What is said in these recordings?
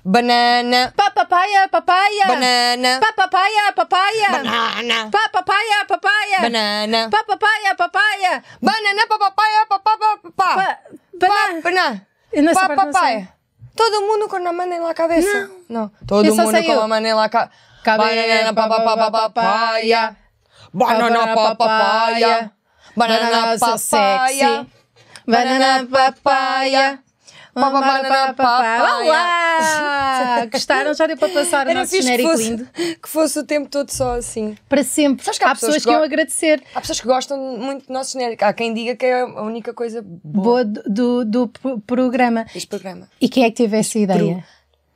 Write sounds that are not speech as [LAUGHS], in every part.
banana, pá papaya, papaya, banana, pá papaya, papaya, banana, pá papaya, papaya, banana, pá papaya, papaya, banana, pá papaya, papá, papá, banana, pá papaya. Todo mundo com a mão na cabeça. Não. Todo mundo com a mão na cabeça. Banana, pá, pá, papaya. Banana, pá, papaya. Banana, papaya. Banana, papaya. Gostaram? Já deu para passar o nosso genérico fosse, lindo? Que fosse o tempo todo só assim. Para sempre. que há, há pessoas, pessoas que iam agradecer. Há pessoas que gostam muito do nosso genérico. Há quem diga que é a única coisa boa, boa do, do, programa. Este programa. E quem é que teve essa ideia?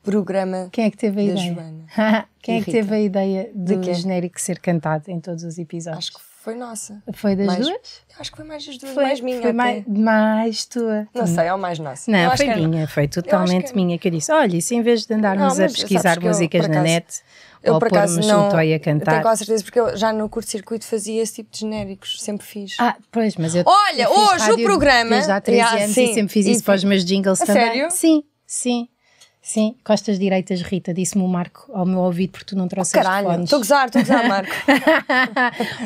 Pro programa Quem é que teve a ideia? Joana. [LAUGHS] Quem é que teve a ideia do de genérico ser cantado em todos os episódios? Acho que foi nossa. Foi das mais, duas? Acho que foi mais das duas, foi, mais minha. Foi até. mais, mais tua. Não Sim. sei, é o mais nossa. Não, eu foi minha, foi totalmente minha que eu disse. Olha, e se em vez de andarmos não, a pesquisar músicas eu, na acaso, net eu, ou pormos não, um toy a cantar. Eu tenho com certeza, porque eu já no curto-circuito fazia esse tipo de genéricos, sempre fiz. Ah, pois, mas eu. Olha, eu hoje rádio, o programa. Desde há 13 yeah, anos sim, e sempre fiz isso para os meus jingles a também. Sério? Sim, sim. Sim, costas direitas, Rita, disse-me o Marco ao meu ouvido porque tu não oh, trouxeste oh, caralho, estou a gozar, estou a gozar, Marco.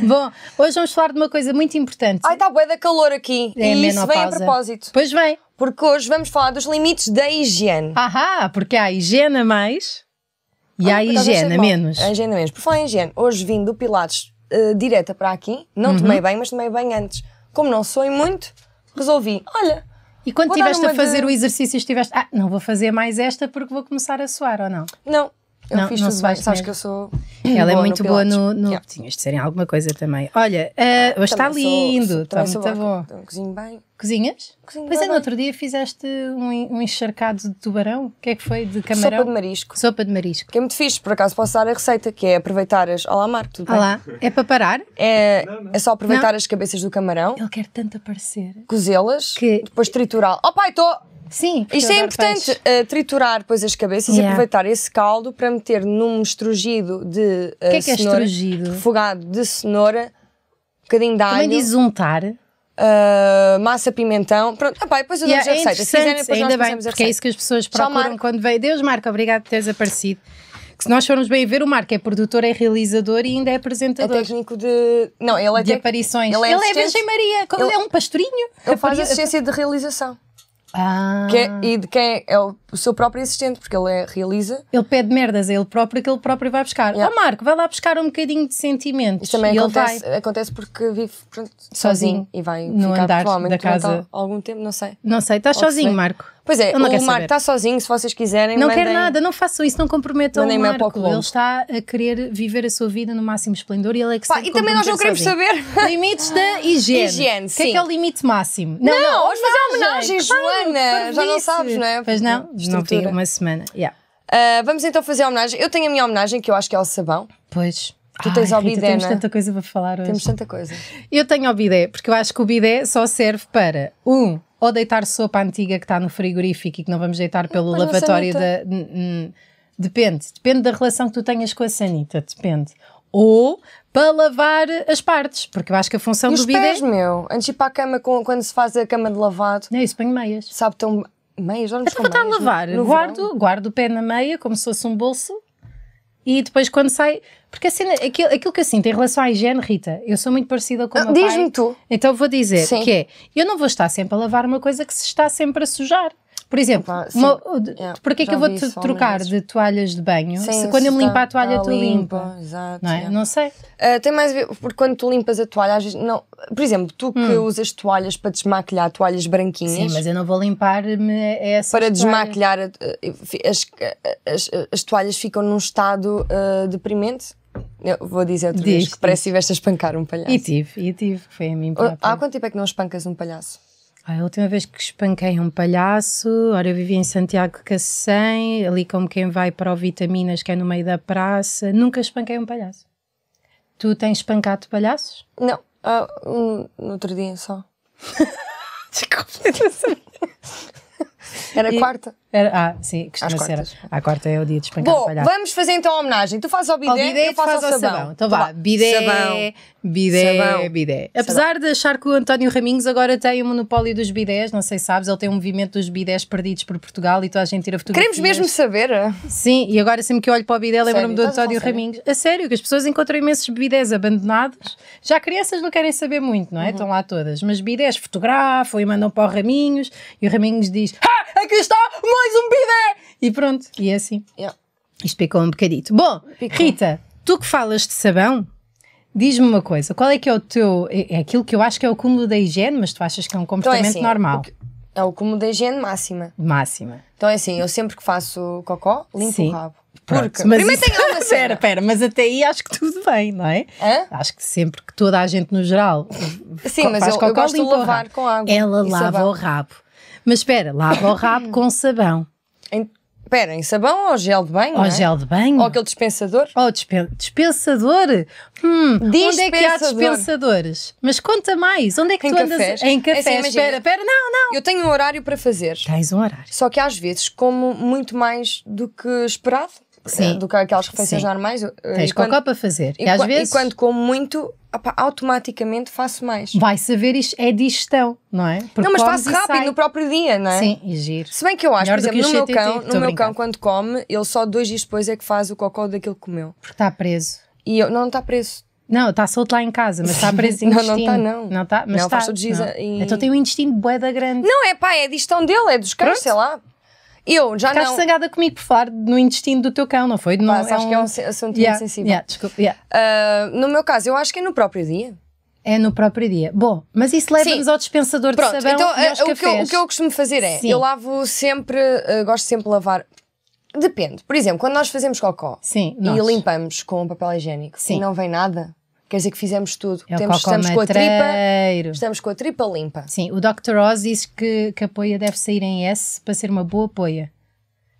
[LAUGHS] Bom, hoje vamos falar de uma coisa muito importante. Ai, está bué da calor aqui. É e isso vem a propósito. Pois vem. Porque hoje vamos falar dos limites da higiene. Ahá, porque há higiene a mais e ah, há higiene a menos. A higiene a menos. Por falar em higiene, hoje vim do Pilates uh, direta para aqui, não uhum. tomei bem, mas tomei bem antes. Como não sonho muito, resolvi, olha, e quando estiveste a fazer de... o exercício, estiveste. Ah, não vou fazer mais esta porque vou começar a suar, ou não? Não. Eu não, fiz não tudo bem, sabes que eu sou. Ela é muito boa no. no... Yeah. Tinhas de ser em alguma coisa também. Olha, uh, hoje também está lindo, sou, está muito bom. Então, cozinho bem. Cozinhas? Cozinho pois é, no outro dia fizeste um, um encharcado de tubarão. O que é que foi? De camarão? Sopa de marisco. Sopa de marisco. Que é muito fixe, por acaso posso dar a receita, que é aproveitar as... Olá, Marco, tudo Olá. bem? Olá. É para parar? É, não, não. é só aproveitar não. as cabeças do camarão. Ele quer tanto aparecer. Cozê-las, que... depois triturá-las. Oh pai, estou... Sim, Isto é importante, uh, triturar depois as cabeças yeah. e aproveitar esse caldo para meter num estrugido de uh, que é eh, que é cenoura, estrugido? refogado de cenoura, um bocadinho de Também alho. Também diz untar uh, massa pimentão. Pronto, ah, depois eu dou-vos yeah, é a receita. Se quiserem, depois ainda nós bem, porque é isso que as pessoas procuram quando veem Deus, Marco, obrigado por teres aparecido. Que se nós formos bem ver, o Marco é produtor, é realizador e ainda é, é apresentador. É técnico de. Não, ele é. De aparições. Ele é, ele é Virgem Maria. Ele, ele, é um pastorinho. Ele faz assistência de realização. Ah. Que é, e de quem é, é o, o seu próprio assistente, porque ele é, realiza. Ele pede merdas a ele próprio que ele próprio vai buscar. Yeah. Oh, Marco, vai lá buscar um bocadinho de sentimentos. Isto também acontece, acontece porque vive pronto, sozinho, sozinho, e vai no ficar andar da casa. algum tempo, não sei. Não sei, estás sozinho, Marco. Pois é, o Marco está sozinho, se vocês quiserem. Não mandem... quer nada, não façam isso, não comprometam mandem o Marco. Ele está a querer viver a sua vida no máximo esplendor e ele é que Pá, E também nós não queremos sozinho. saber. [LAUGHS] Limites da higiene. higiene sim. o que é que é o limite máximo? Não, não, não hoje fazer homenagens homenagem, Joana. já não sabes, não é? Pois não, estrutura. uma semana. Yeah. Uh, vamos então fazer a homenagem. Eu tenho a minha homenagem, que eu acho que é ao sabão. Pois. Tu tens Ai, bidé, temos é? tanta coisa para falar hoje. Temos tanta coisa. Eu tenho o bidé, porque eu acho que o bidé só serve para, um, ou deitar sopa antiga que está no frigorífico e que não vamos deitar pelo Mas lavatório da. Depende, depende da relação que tu tenhas com a sanita, depende. Ou para lavar as partes, porque eu acho que a função e do bidé. Pés, meu, antes de ir para a cama com, quando se faz a cama de lavado. Não isso, ponho meias. Sabe tão meias, vamos Até para estar a lavar, guardo, guardo o pé na meia como se fosse um bolso e depois quando sai. Porque assim, aquilo, aquilo que eu sinto em relação à higiene, Rita, eu sou muito parecida com o ah, Diz-me tu. Então vou dizer Sim. que é: eu não vou estar sempre a lavar uma coisa que se está sempre a sujar. Por exemplo, Opa, uma, é que eu vou te trocar de toalhas de banho sim, se quando eu me limpo a toalha tu limpa? limpa. Exato, não, é? não sei. Uh, tem mais a ver, porque quando tu limpas a toalha, às vezes, não, por exemplo, tu que hum. usas toalhas para desmaquilhar, toalhas branquinhas. Sim, mas eu não vou limpar-me Para desmaquilhar, eh, as, as, as, toalhas ficam num estado uh, deprimente. Eu vou dizer outra Diz, vez que parece que estiveste a espancar um palhaço. E tive, e tive, foi a mim Há quanto tempo é que não espancas um palhaço? a última vez que espanquei um palhaço, ora eu vivi em Santiago Cacém, ali como quem vai para o Vitaminas, que é no meio da praça, nunca espanquei um palhaço. Tu tens espancado palhaços? Não, ah, um, no outro dia só. [LAUGHS] [LAUGHS] Desculpa, Era e... quarta. Era, ah, sim, costuma Às ser. a quarta é o dia de espancar Bom, vamos fazer então a homenagem. Tu fazes ao bidé, ao bidé eu faço ao sabão. sabão. Então vá, então bidé, sabão. bidé, sabão. bidé. Apesar sabão. de achar que o António Raminhos agora tem o monopólio dos bidés, não sei se sabes, ele tem um movimento dos bidés perdidos por Portugal e toda a gente tira fotografias. Queremos mesmo saber. Sim, e agora sempre que eu olho para o bidé lembro-me do António Raminhos. A sério, que as pessoas encontram imensos bidés abandonados. Já crianças não querem saber muito, não é? Uhum. Estão lá todas. Mas bidés fotografam e mandam para o Raminhos e o Raminhos diz, ah, aqui está o mais um bidé! E pronto, e é assim. Yeah. Isto picou um bocadito. Bom, picou. Rita, tu que falas de sabão, diz-me uma coisa, qual é que é o teu. É, é aquilo que eu acho que é o cúmulo da higiene, mas tu achas que é um comportamento então é assim, é normal? É o cúmulo da higiene máxima. Máxima. Então é assim, eu sempre que faço cocó, limpo Sim. o rabo. Porque mas primeiro isso... tem alguma cena. Pera, mas até aí acho que tudo bem, não é? Hã? Acho que sempre que toda a gente no geral. Sim, mas eu, cocó, eu gosto de lavar com água. Ela lava o rabo. Mas espera, lava o rabo [COUGHS] com sabão. Espera, em sabão ou gel de banho? Ou é? gel de banho. Ou aquele dispensador? Ou dispen dispensador? Hum, dispensador. onde é que há dispensadores? Mas conta mais, onde é que em tu andas cafés? em café? Assim, espera, espera, não, não. Eu tenho um horário para fazer. Tens um horário. Só que às vezes como muito mais do que esperado. Sim. Eh, do que aquelas refeições Sim. normais. Eh, Tens quando, cocó para fazer. E, e às vezes... e quando como muito, opa, automaticamente faço mais. Vai saber isto, é digestão, não é? Porque não, mas faço rápido sai. no próprio dia, não é? Sim, e giro. Se bem que eu acho, Melhor por exemplo, no meu, cão, no meu cão, quando come, ele só dois dias depois é que faz o cocó daquilo que comeu. Porque está preso. E eu, não, está preso. Não, está solto lá em casa, mas está preso em [LAUGHS] tá, intestino. Não, está, não. Não está, mas não, está. Faz tá, não. E... Então tem um intestino boeda grande. Não, é pá, é a digestão dele, é dos cães, sei lá. Eu já Estás não. sangada comigo por falar no intestino do teu cão, não foi? Não, Pá, é acho um... que é um é assunto yeah, muito sensível. Yeah, desculpa, yeah. Uh, no meu caso, eu acho que é no próprio dia. É no próprio dia. Bom, mas isso leva-nos ao dispensador Pronto, de sabão então, e aos ah, o, cafés. que eu, o que eu costumo fazer é, Sim. eu lavo sempre, uh, gosto sempre de lavar. Depende. Por exemplo, quando nós fazemos cocó Sim, e nós. limpamos com papel higiênico Sim. e não vem nada, Quer dizer que fizemos tudo. É Temos, estamos, com a tripa, estamos com a tripa limpa. Sim, o Dr. Oz disse que, que a poia deve sair em S para ser uma boa poia.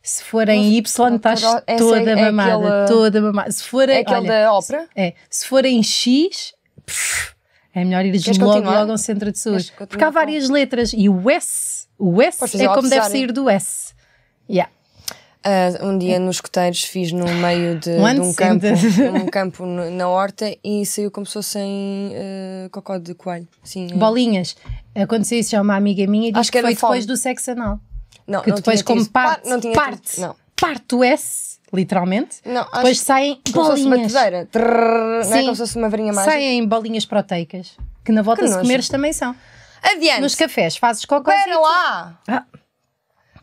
Se for em Y, estás toda é mamada, aquela, ah, toda mamada. Se for, é aquele da ópera? É. Se for em X, pff, é melhor ir logo, logo ao centro de saúde. Porque há várias letras e o S, o S é como deve sair do S. Yeah. Uh, um dia é. nos coteiros fiz no meio de, de um, campo, [LAUGHS] um campo na horta e saiu como se fossem uh, cocó de coelho. Sim, é. Bolinhas. Aconteceu isso já uma amiga minha e disse Acho que, que foi depois do sexo anal. Não, que não depois como parte, par, não tinha parte, não. parte o S, literalmente, não, depois saem bolinhas. Trrr, Sim, não é como se fosse uma varinha mágica. Saem bolinhas proteicas, que na volta que se comeres também são. Adiante. Nos cafés fazes cocô. Espera lá! Ah.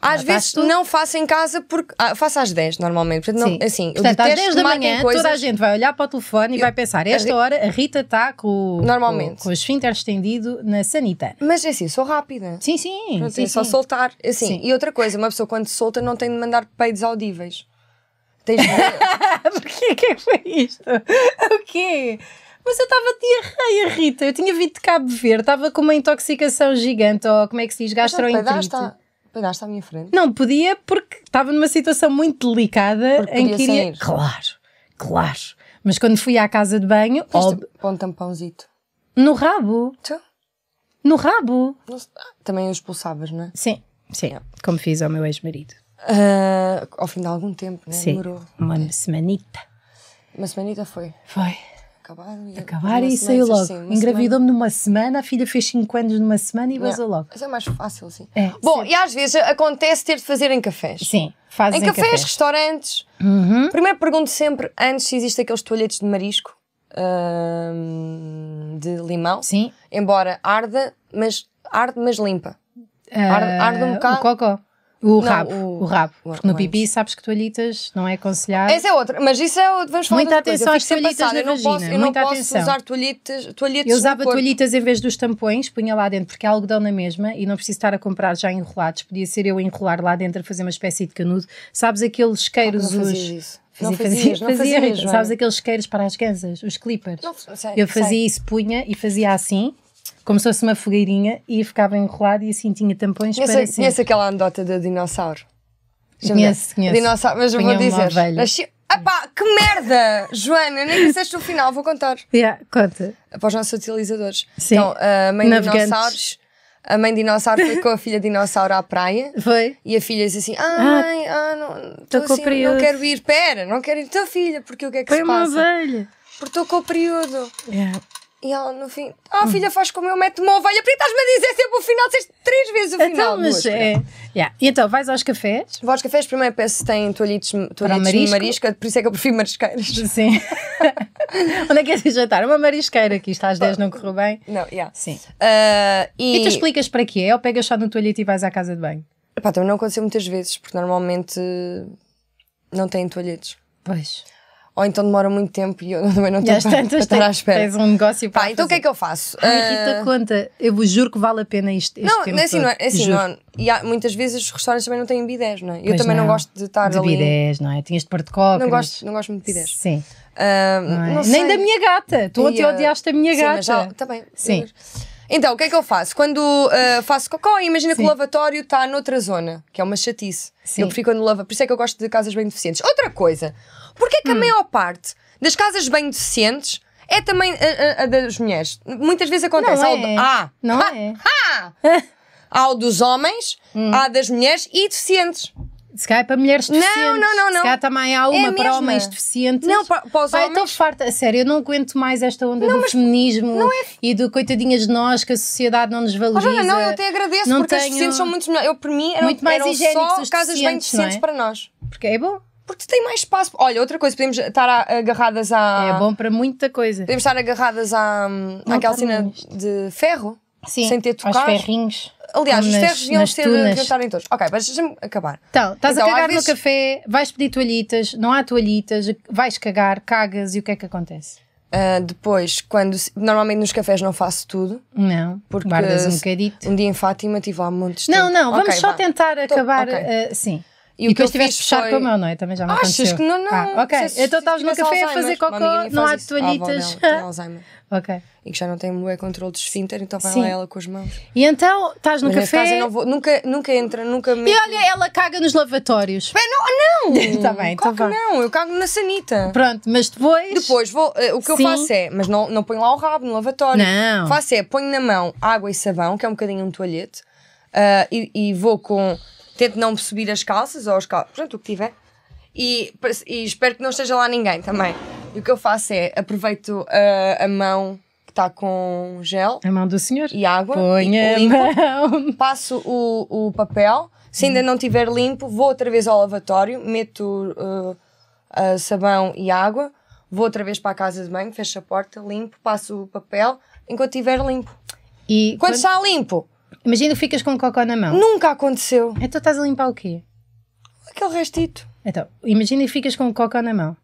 Às Já vezes não faço em casa porque ah, faço às 10 normalmente. Portanto, não, assim, Portanto, às 10 da manhã coisas. toda a gente vai olhar para o telefone e eu, vai pensar: esta a, hora a Rita está com, normalmente. com, com o esfíncter estendido na sanita. Mas é assim, sou rápida. Sim, sim. Pronto, sim é sim. só soltar. É assim. Sim. E outra coisa, uma pessoa quando solta não tem de mandar peidos audíveis. Tens de. [LAUGHS] Porquê que é que foi isto? [LAUGHS] O quê? Mas eu estava diarreia, Rita. Eu tinha vindo de Cabo Verde, estava com uma intoxicação gigante, ou como é que se diz? Tá. Gastroenterite pegaste à minha frente? Não, podia porque estava numa situação muito delicada porque em que iria. Sair. Claro, claro. Mas quando fui à casa de banho. Ob... um tampãozito. No rabo? Tchau. Então? No rabo? Ah, também o expulsavas, não é? Sim, sim. Como fiz ao meu ex-marido. Uh, ao fim de algum tempo, né? Sim, Demorou. Uma semanita. Uma semanita foi. Foi acabar e, acabar e saiu logo. Assim, Engravidou-me numa semana, a filha fez 5 anos numa semana e vazou logo. Mas é mais fácil assim. É, Bom, sim. e às vezes acontece ter de fazer em cafés. Sim, fazem em cafés. cafés. restaurantes. Uhum. Primeiro pergunto sempre antes se existem aqueles toalhetes de marisco. Hum, de limão, sim. embora arda, mas arde, mas limpa. Ah, arde, arde um bocado. O cocó. O não, rabo, o, o rabo. O, porque no pipi sabes que toalhitas não é aconselhado. Essa é outra, mas isso é. Vamos falar Muita atenção às toalhitas passada, na vagina. Posso, eu não posso usar toalhitas, toalhitas Eu usava toalhitas em vez dos tampões, punha lá dentro, porque é algodão na mesma e não preciso estar a comprar já enrolados. Podia ser eu a enrolar lá dentro a fazer uma espécie de canudo. Sabes aqueles queiros. Ah, os... Fazia, não fazias, fazia, não fazia, fazia, sabes é. aqueles queiros para as gansas, os clippers. Não, sei, eu fazia sei. isso, punha e fazia assim como se fosse uma fogueirinha e ficava enrolado e assim tinha tampões conheço, para Conhece aquela anedota do dinossauro? conhece conhece. Dinossauro, mas eu vou dizer. Epá, que merda! Joana, nem disseste o final, vou contar. Yeah, conta. Para os nossos utilizadores. Sim. Então, a mãe de dinossauros... A mãe dinossauro foi com a filha dinossauro à praia. Foi. E a filha disse assim: ah, Ai, ah, ah não, tô tô assim, não quero ir, pera, não quero ir tua então, filha, porque o que é que foi se passa? Foi uma abelha. Porque estou com o período. Yeah. E ela no fim, ah filha, faz como eu, mete-me uma ovelha, porque estás-me a dizer sempre o final, disseste três vezes o então, Mas é. yeah. E então, vais aos cafés? Vou aos cafés, primeiro peço se têm toalhitos, toalhitos marisco. de marisca, por isso é que eu prefiro marisqueiras. Sim. [LAUGHS] Onde é que és jantar? Uma marisqueira aqui, isto às 10, não correu bem. Não, yeah. Sim. Uh, e... e... tu explicas para quê? Ou pegas só no toalhito e vais à casa de banho? Pá, também não aconteceu muitas vezes, porque normalmente não têm toalhitos. Pois ou então demora muito tempo e eu [LAUGHS] também não tenho para, para estar à espera. Tens um negócio para Pá, então o que é que eu faço? Ai, ah, Rita, ah, conta, eu vos juro que vale a pena isto. Este não, tempo assim, todo. não é assim, é- é assim não, e há, muitas vezes os restaurantes também não têm bidés, não é? Eu também não. não. gosto de estar de ali. bidés, não é? Tinhas de parte de coca, não gosto, não gosto muito de bidés. Sim. Uh, não é? não Nem da minha gata. Tu ontem odiaste a minha sim, gata. Mas já, também. Tá sim. Então, o que é que eu faço? Quando uh, faço cocó, imagina Sim. que o lavatório está noutra zona, que é uma chatice. Sim. Eu prefiro quando lava, por isso é que eu gosto de casas bem deficientes. Outra coisa, Porquê é que a hum. maior parte das casas bem deficientes é também a, a, a das mulheres? Muitas vezes acontece. Não é. Ah! Não ha, é. Ha, há [LAUGHS] o dos homens, hum. há das mulheres e deficientes. Se calhar é para mulheres deficientes. Não, não, não. não. Se calhar também há é uma é para homens deficientes. Não, para, para os Pai, homens. Estou farta. A sério, eu não aguento mais esta onda não, do feminismo é... e do coitadinhas de nós que a sociedade não nos oh, valoriza. Olha, não, eu até agradeço não porque tenho... as deficientes são muito melhores. Eu, para mim, eram, muito mais eram só casas bem deficientes é? para nós. Porque é bom. Porque tem mais espaço. Olha, outra coisa, podemos estar agarradas à. É bom para muita coisa. Podemos estar agarradas à, Não, àquela cena de ferro. Sim, sem ter tocado. Aos ferrinhos. Aliás, nas, os ferros deviam estar em todos. Ok, mas deixa-me acabar. Então, estás então, a cagar no vezes... café, vais pedir toalhitas, não há toalhitas, vais cagar, cagas e o que é que acontece? Uh, depois, quando. Normalmente nos cafés não faço tudo. Não. Porque guardas um bocadito. Um dia em Fátima tive lá montes de. Não, não, vamos okay, só tentar Tô, então, acabar. Okay. Uh, sim. E, e depois tiveste de foi... com a mão, não é? Também já me Achas que não, não. Ah, ok, se, então estavas no café Alzheimer, a fazer cocô, não há toalhitas. Ah, [LAUGHS] Alzheimer. ok. E que já não tem o controle do esfínter, então vai Sim. lá ela com as mãos. E então, estás no Mas café... Caso, eu não vou, nunca, nunca entra, nunca me... E olha, ela caga nos lavatórios. Bem, não, não! Está [LAUGHS] bem, então não, eu cago na sanita. Pronto, mas depois... Depois, vou, eh, o que Sim. eu faço é, mas não, não ponho lá o rabo no lavatório. Não. O que faço é, ponho na mão água e sabão, que é um bocadinho um toalhete, uh, e, e vou com tento não subir as calças ou as calças, pronto, o que tiver. E, e, espero que não esteja lá ninguém também. E o que eu faço é aproveito a, ah, a mão que está com gel. A mão do senhor. E água. Põe e, a limpo, mão. [LAUGHS] Passo o, o papel. Se ainda não tiver limpo, vou outra vez ao lavatório, meto uh, uh, sabão e água, vou outra vez para a casa de banho, fecho a porta, limpo, passo o papel enquanto estiver limpo. E quando, quando está limpo, Imagina que ficas com cocó na mão. Nunca aconteceu. Então estás a limpar o quê? Aquele restito. Então, imagina que ficas com cocó na mão.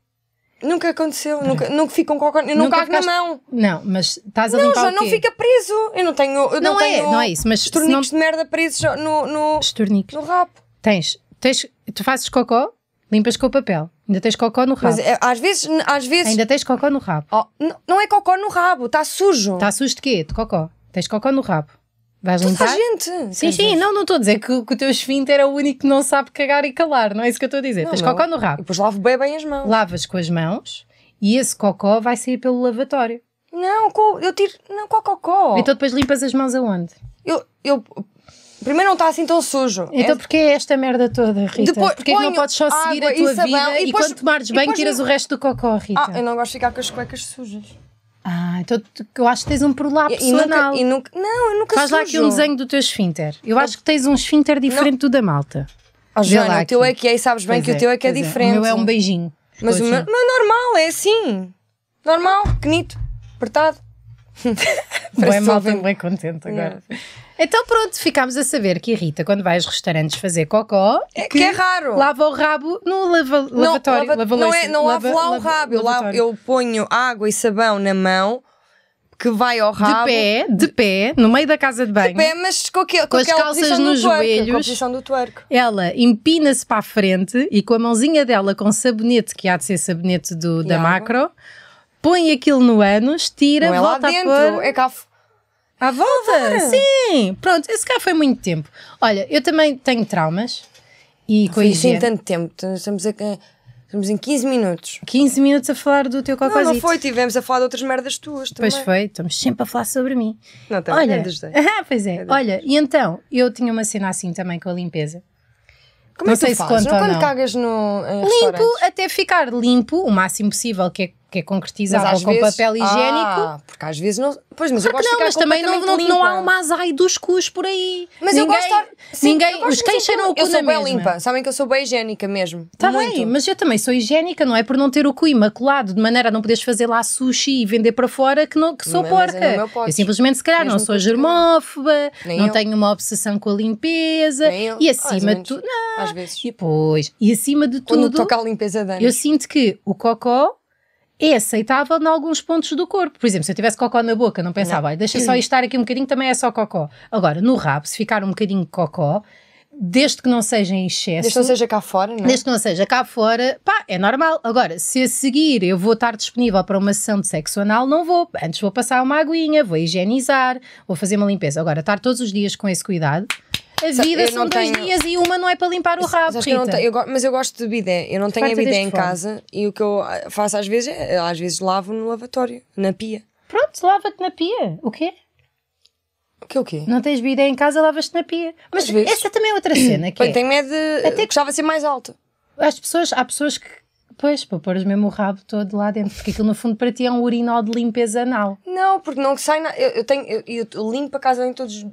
Nunca aconteceu, nunca, nunca fico com cocó Eu nunca, nunca ficaste... na mão. Não, mas estás a não, limpar. Não, já não fica preso. Eu não tenho. Eu não, não é, tenho é, não é isso. Mas estornicos não... de merda presos no. no estornicos. No rabo. Tens, tens. Tu fazes cocó, limpas com o papel. Ainda tens cocó no rabo. Mas, é, às, vezes, às vezes. Ainda tens cocó no rabo. Oh, não é cocó no rabo, está sujo. Está sujo de quê? De cocó. Tens cocó no rabo. Vais Toda a gente! Sim, sim, dizer. não, não estou a dizer que, que o teu esfínter é o único que não sabe cagar e calar, não é isso que eu estou a dizer. Não, Tens não. cocó no rabo. E depois lavo bem, bem as mãos. Lavas com as mãos e esse cocó vai sair pelo lavatório. Não, co, eu tiro. Não, cocó. Co. Então depois limpas as mãos aonde? Eu. eu primeiro não está assim tão sujo. Então é... porque é esta merda toda, Rita? Depois, porque é que não podes só seguir a tua vida e, depois, e quando tomares bem, tiras o resto do cocó, Rita? Ah, eu não gosto de ficar com as cuecas sujas. Ah, então eu acho que tens um prolapso e, e anal. e nunca, não, eu nunca Faz lá aqui um desenho do teu esfínter. Eu acho que tens um esfínter diferente não. do da malta. Oh, Joana, o teu é que é e sabes bem pois que é, o teu é que é diferente. É. O meu é um beijinho. Mas o meu, mas assim. normal, é assim. Normal, pequenito, apertado. bem mal, bem contente agora. Não. Então pronto, ficámos a saber que a Rita, quando vai aos restaurantes fazer cocó, é que, é que é raro. Lava o rabo no lava, não, lavatório. É- lava, lava não, é, não lava, lavo lá o rabo, eu, lavo, eu ponho água e sabão na mão que vai ao rabo. De pé, de pé, no meio da casa de banho. De pé, mas com, que, com, com as calças nos twerk, joelhos. Ela empina-se para a frente e com a mãozinha dela, com sabonete, que há de ser sabonete do, da água. macro, põe aquilo no ânus, tira, não volta é lá dentro, a pôr. É cá à volta? Sim! Pronto, esse cá foi muito tempo. Olha, eu também tenho traumas e não assim tanto tempo, então, estamos a. Estamos em 15 minutos. 15 minutos a falar do teu cocôzinho. Não, não foi, tivemos a falar de outras merdas tuas também. Pois foi, estamos sempre a falar sobre mim. Não, também tá Olha, é [LAUGHS] ah, pois é. é Olha, e então, eu tinha uma cena assim também com a limpeza. Como é não é que sei tu se fazes? não, quando cagas no Limpo até ficar limpo, o máximo possível, que é que é concretizável com vezes, papel higiênico. Ah, porque às vezes não. Pois, mas eu gosto não, mas também não, não, não, há uma azai dos cus por aí. Mas ninguém, eu gosto. Estar, sim, ninguém, gosto os quem cheiram o cu eu sou bem limpa, sabem que eu sou bem higiênica mesmo. Está bem, mas eu também sou higiênica, não é por não ter o cu imaculado, de maneira a não poderes fazer lá sushi e vender para fora que, não, que sou mas é porca. Eu, eu, simplesmente, se calhar, mesmo não sou germófoba, não eu. tenho uma obsessão com a limpeza. E acima de tudo. Às vezes. E, e acima de tudo. Quando toca a limpeza, Eu sinto que o cocó é aceitável em alguns pontos do corpo. Por exemplo, se eu tivesse cocó na boca, não pensava, não. deixa só estar aqui um bocadinho, também é só cocó. Agora, no rabo, se ficar um bocadinho de cocó, desde que não seja em excesso. Desde que não seja cá fora, não é? Desde que não seja cá fora, pá, é normal. Agora, se a seguir eu vou estar disponível para uma sessão de sexo anal, não vou. Antes vou passar uma aguinha, vou higienizar, vou fazer uma limpeza. Agora, estar todos os dias com esse cuidado. A vida são dois tenho... dias e uma não é para limpar o rabo. Rita. Eu eu, mas eu gosto de bidé. Eu não tenho a bidé em casa e o que eu ah, faço às vezes é, às vezes lavo no lavatório, na pia. Pronto, lava-te na pia. O quê? O que o quê? Não tens bidé em casa, lavas-te na pia. Mas essa também é outra cena. [COUGHS] Que é, tenho medo de. Até gostava de ser mais alta. As pessoas, há pessoas que Pois, para pôr mesmo o rabo todo lá dentro, porque aquilo no fundo para ti é um urinol de limpeza anal. Não, porque não sai nada. Eu, eu, tenho, eu, eu, limpo a casa em todas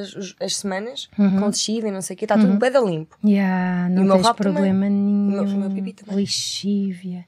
as, as, semanas, uhum. com lixívia e não sei o quê, está uhum. tudo bem limpo. Yeah, não e tens problema também. nenhum. O meu, o meu pipi também. Lixívia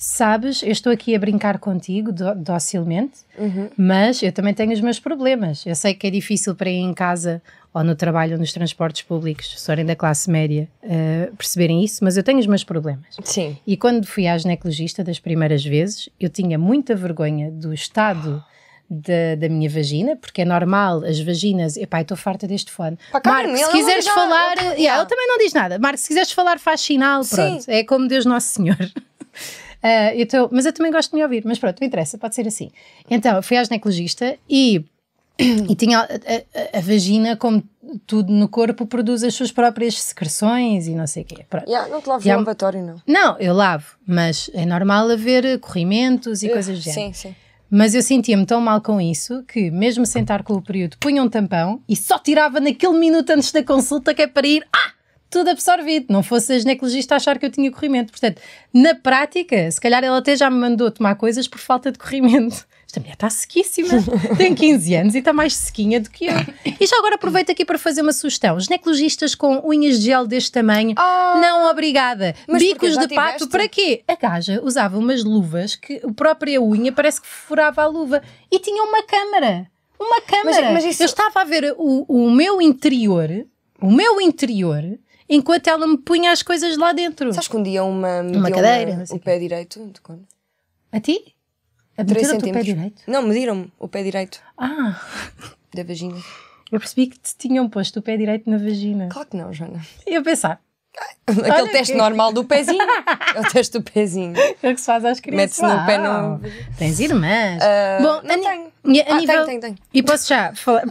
sabes, eu estou aqui a brincar contigo do, docilmente, uhum. mas eu também tenho os meus problemas. Eu sei que é difícil para ir em casa ou no trabalho ou nos transportes públicos, se forem da classe média, uh, perceberem isso, mas eu tenho os meus problemas. Sim. E quando fui à ginecologista das primeiras vezes, eu tinha muita vergonha do estado. Oh. Da, da, minha vagina, porque é normal as vaginas. Epá, estou farta deste fone. Pá, Marco, se quiseres não, falar. Não, yeah, ele também não diz nada. Marco, se quiseres falar, faz sinal. Sim. Pronto, é como Deus Nosso Senhor. [LAUGHS] Uh, eu tô, mas eu também gosto de me ouvir, mas pronto, não interessa, pode ser assim. Então, fui à ginecologista e, [CLEARS THROAT] e tinha a, a, a, vagina, como tudo no corpo, produz as suas próprias secreções e não sei o quê. Yeah, não te lavas no lavatório, não? Não, eu lavo, mas é normal haver corrimentos e uh, coisas do sim, género. Sim, sim. Mas eu sentia-me tão mal com isso que, mesmo sentar com o período, punha um tampão e só tirava naquele minuto antes da consulta que é para ir. Ah! tudo absorvido, não fosse a ginecologista achar que eu tinha corrimento. Portanto, na prática, se calhar ela até já me mandou tomar coisas por falta de corrimento. Esta mulher está sequíssima, [LAUGHS] tem 15 anos e está mais sequinha do que eu. E já agora aproveito aqui para fazer uma sugestão: ginecologistas com unhas de gel deste tamanho, oh, não obrigada. Bicos de pato, tiveste? para quê? A gaja usava umas luvas que a própria unha parece que furava a luva e tinha uma câmara. Uma câmara. Mas, mas isso... Eu estava a ver o, o meu interior, o meu interior enquanto ela me punha as coisas lá dentro. Sabes que um dia uma, uma cadeira, uma, o pé quê. direito de quando? A ti? A centímetros. O pé direito? Não, mediram-me o pé direito. Ah! Da vagina. Eu percebi que te tinham posto o pé direito na vagina. Claro que não, Joana. E eu pensar. Aquele Olha teste que... normal do pezinho. é o teste do pezinho. [LAUGHS] É o que se faz às crianças. Mete-se no pé no. Tens irmãs. Uh, Bom, não a, tenho. A ah, nível... tenho, tenho, tenho. E posso já falar.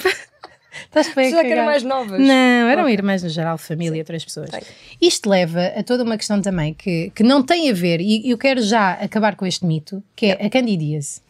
Estás bem Já que eram mais novas. Não, eram okay. irmãs no geral, família, Sim. três pessoas. Sim. Isto leva a toda uma questão também que, que não tem a ver, e eu quero já acabar com este mito, que é a candidíase.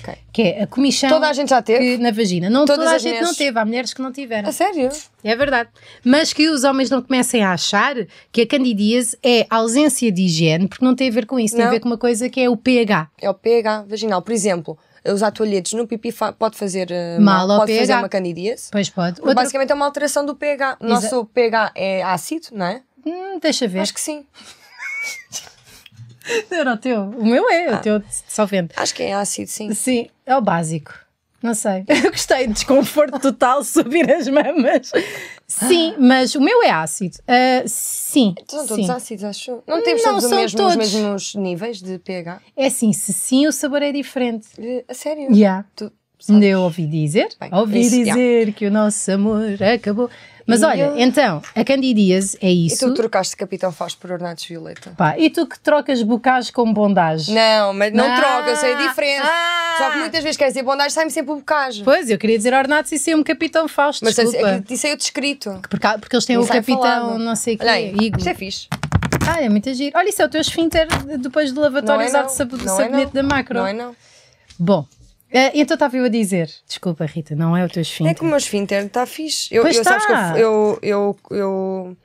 Okay. Que é a comissão. Toda a gente já teve. na vagina. Não, toda a gente mulheres. não teve. Há mulheres que não tiveram. A sério? É verdade. Mas que os homens não comecem a achar que a candidíase é ausência de higiene, porque não tem a ver com isso. Não. Tem a ver com uma coisa que é o pH. É o pH vaginal. Por exemplo, os toalhetes no pipi fa pode fazer uh, mal, mal pode pH. fazer uma candidíase. Pois pode. Outro... Basicamente é uma alteração do pH. O nosso Exa... pH é ácido, não é? Hum, deixa ver. Acho que sim. [LAUGHS] Não era o teu. O meu é, ah, o teu salvente. Acho que é ácido, sim. Sim, é o básico. Não sei. [LAUGHS] Eu gostei de desconforto total subir as mamas. Sim, ah. mas o meu é ácido. Uh, sim. São então, todos sim. ácidos, acho. Não temos não, todos, mesmo, todos. os mesmos níveis de pH? É assim, se sim, o sabor é diferente. Uh, a sério? Já. Yeah. Eu ouvi dizer, Bem, ouvi isso, dizer yeah. que o nosso amor acabou. Mas e olha, eu... então, a candidíase é isso. E tu trocaste Capitão Fausto por Ornatos Violeta. Pá, e tu que trocas bocage com bondage? Não, mas não ah, trocas, é diferente. Ah, Só que muitas vezes queres dizer bondage, sai-me sempre o bocage. Pois, eu queria dizer Ornatos e ser um Capitão Fausto, Mas desculpa. isso é o descrito. É porque, porque eles têm o Capitão não sei o quê. isto é fixe. Ah, é giro. Olha, isso é o teu esfínter depois do lavatório usar é, de é sabonete é, da macro. Não é não. Bom, é, então estava eu a dizer, desculpa Rita, não é o teu esfíncter. É que o meu esfíncter está fixe. Eu, pois eu, tá. sabes que eu, tá. eu, eu, eu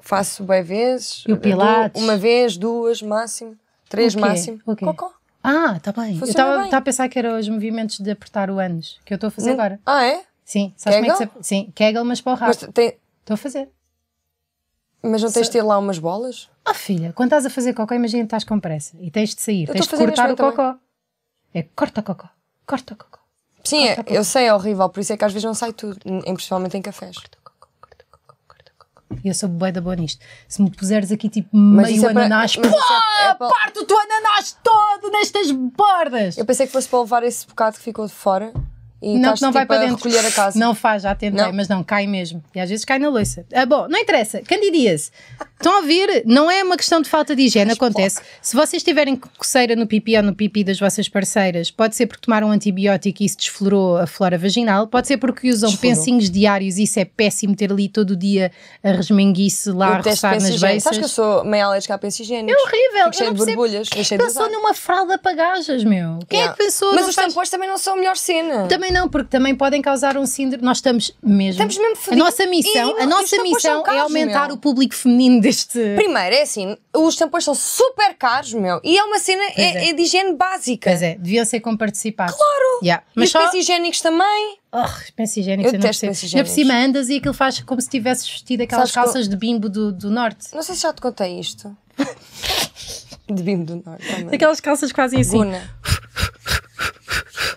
faço bem vezes. E o Pilates? Uma vez, duas, máximo. Três, o máximo. O Cocó. Ah, está bem. Funciona eu estava tá a pensar que eram os movimentos de apertar o ânus, que eu estou a fazer não. agora. Ah, é? Sim. Sabes Kegel? como é que se... Sim, Kegel, mas para o rabo. Estou tem... a fazer. Mas não tens de ter lá umas bolas? Ah, filha, quando estás a fazer cocó, imagina que estás com pressa e tens de sair, eu tens de cortar o cocó. Também. É corta cocó corta o cocô. Sim, corta eu sei, é horrível, por isso é que às vezes não sai tudo, principalmente em cafés. Corta cocô, corta cocô, corta cocô. Eu sou bué da boa nisto. Se me puseres aqui tipo mas meio ananás, é para, é pô, é, para... o teu ananás todo nestas bordas! Eu pensei que fosse para levar esse bocado que ficou de fora e não, não vai tipo, para dentro. a casa. Não faz, já tentei, não. mas não, cai mesmo. E às vezes cai na louça. Ah, bom, não interessa, candidia-se. Estão a ouvir? Não é uma questão de falta de higiene, acontece. Se vocês tiverem coceira no pipi ou no pipi das vossas parceiras, pode ser porque tomaram um antibiótico e isso desflorou a flora vaginal, pode ser porque usam Desflorou. pensinhos diários, e isso é péssimo ter ali todo dia a resmenguice lá, a roçar nas beijas. Sabes que eu sou meio alérgica a pensos higiênicos? É horrível. Fico cheio de borbulhas. Quem pensou de numa fralda para gajas, meu? Quem é yeah. é que pensou? Mas os faz... tampões também não são a melhor cena. Também também não, porque também podem causar um síndrome. Nós estamos mesmo. Estamos mesmo fodidos. A nossa missão, e, a nossa é missão caros, é aumentar meu. o público feminino deste. Primeiro, é assim, os tampões são super caros, meu. E é uma cena é, é, é. de higiene básica. Pois é, deviam ser participar. Claro! Yeah. Mas e só... os higiênicos também. Oh, pensos higiênicos, eu, não percebo. por cima andas e aquilo faz como se tivesses vestido aquelas Sabes calças de bimbo do, do norte. Não sei se já te contei isto. [LAUGHS] de bimbo do norte. Também. Aquelas calças quase assim.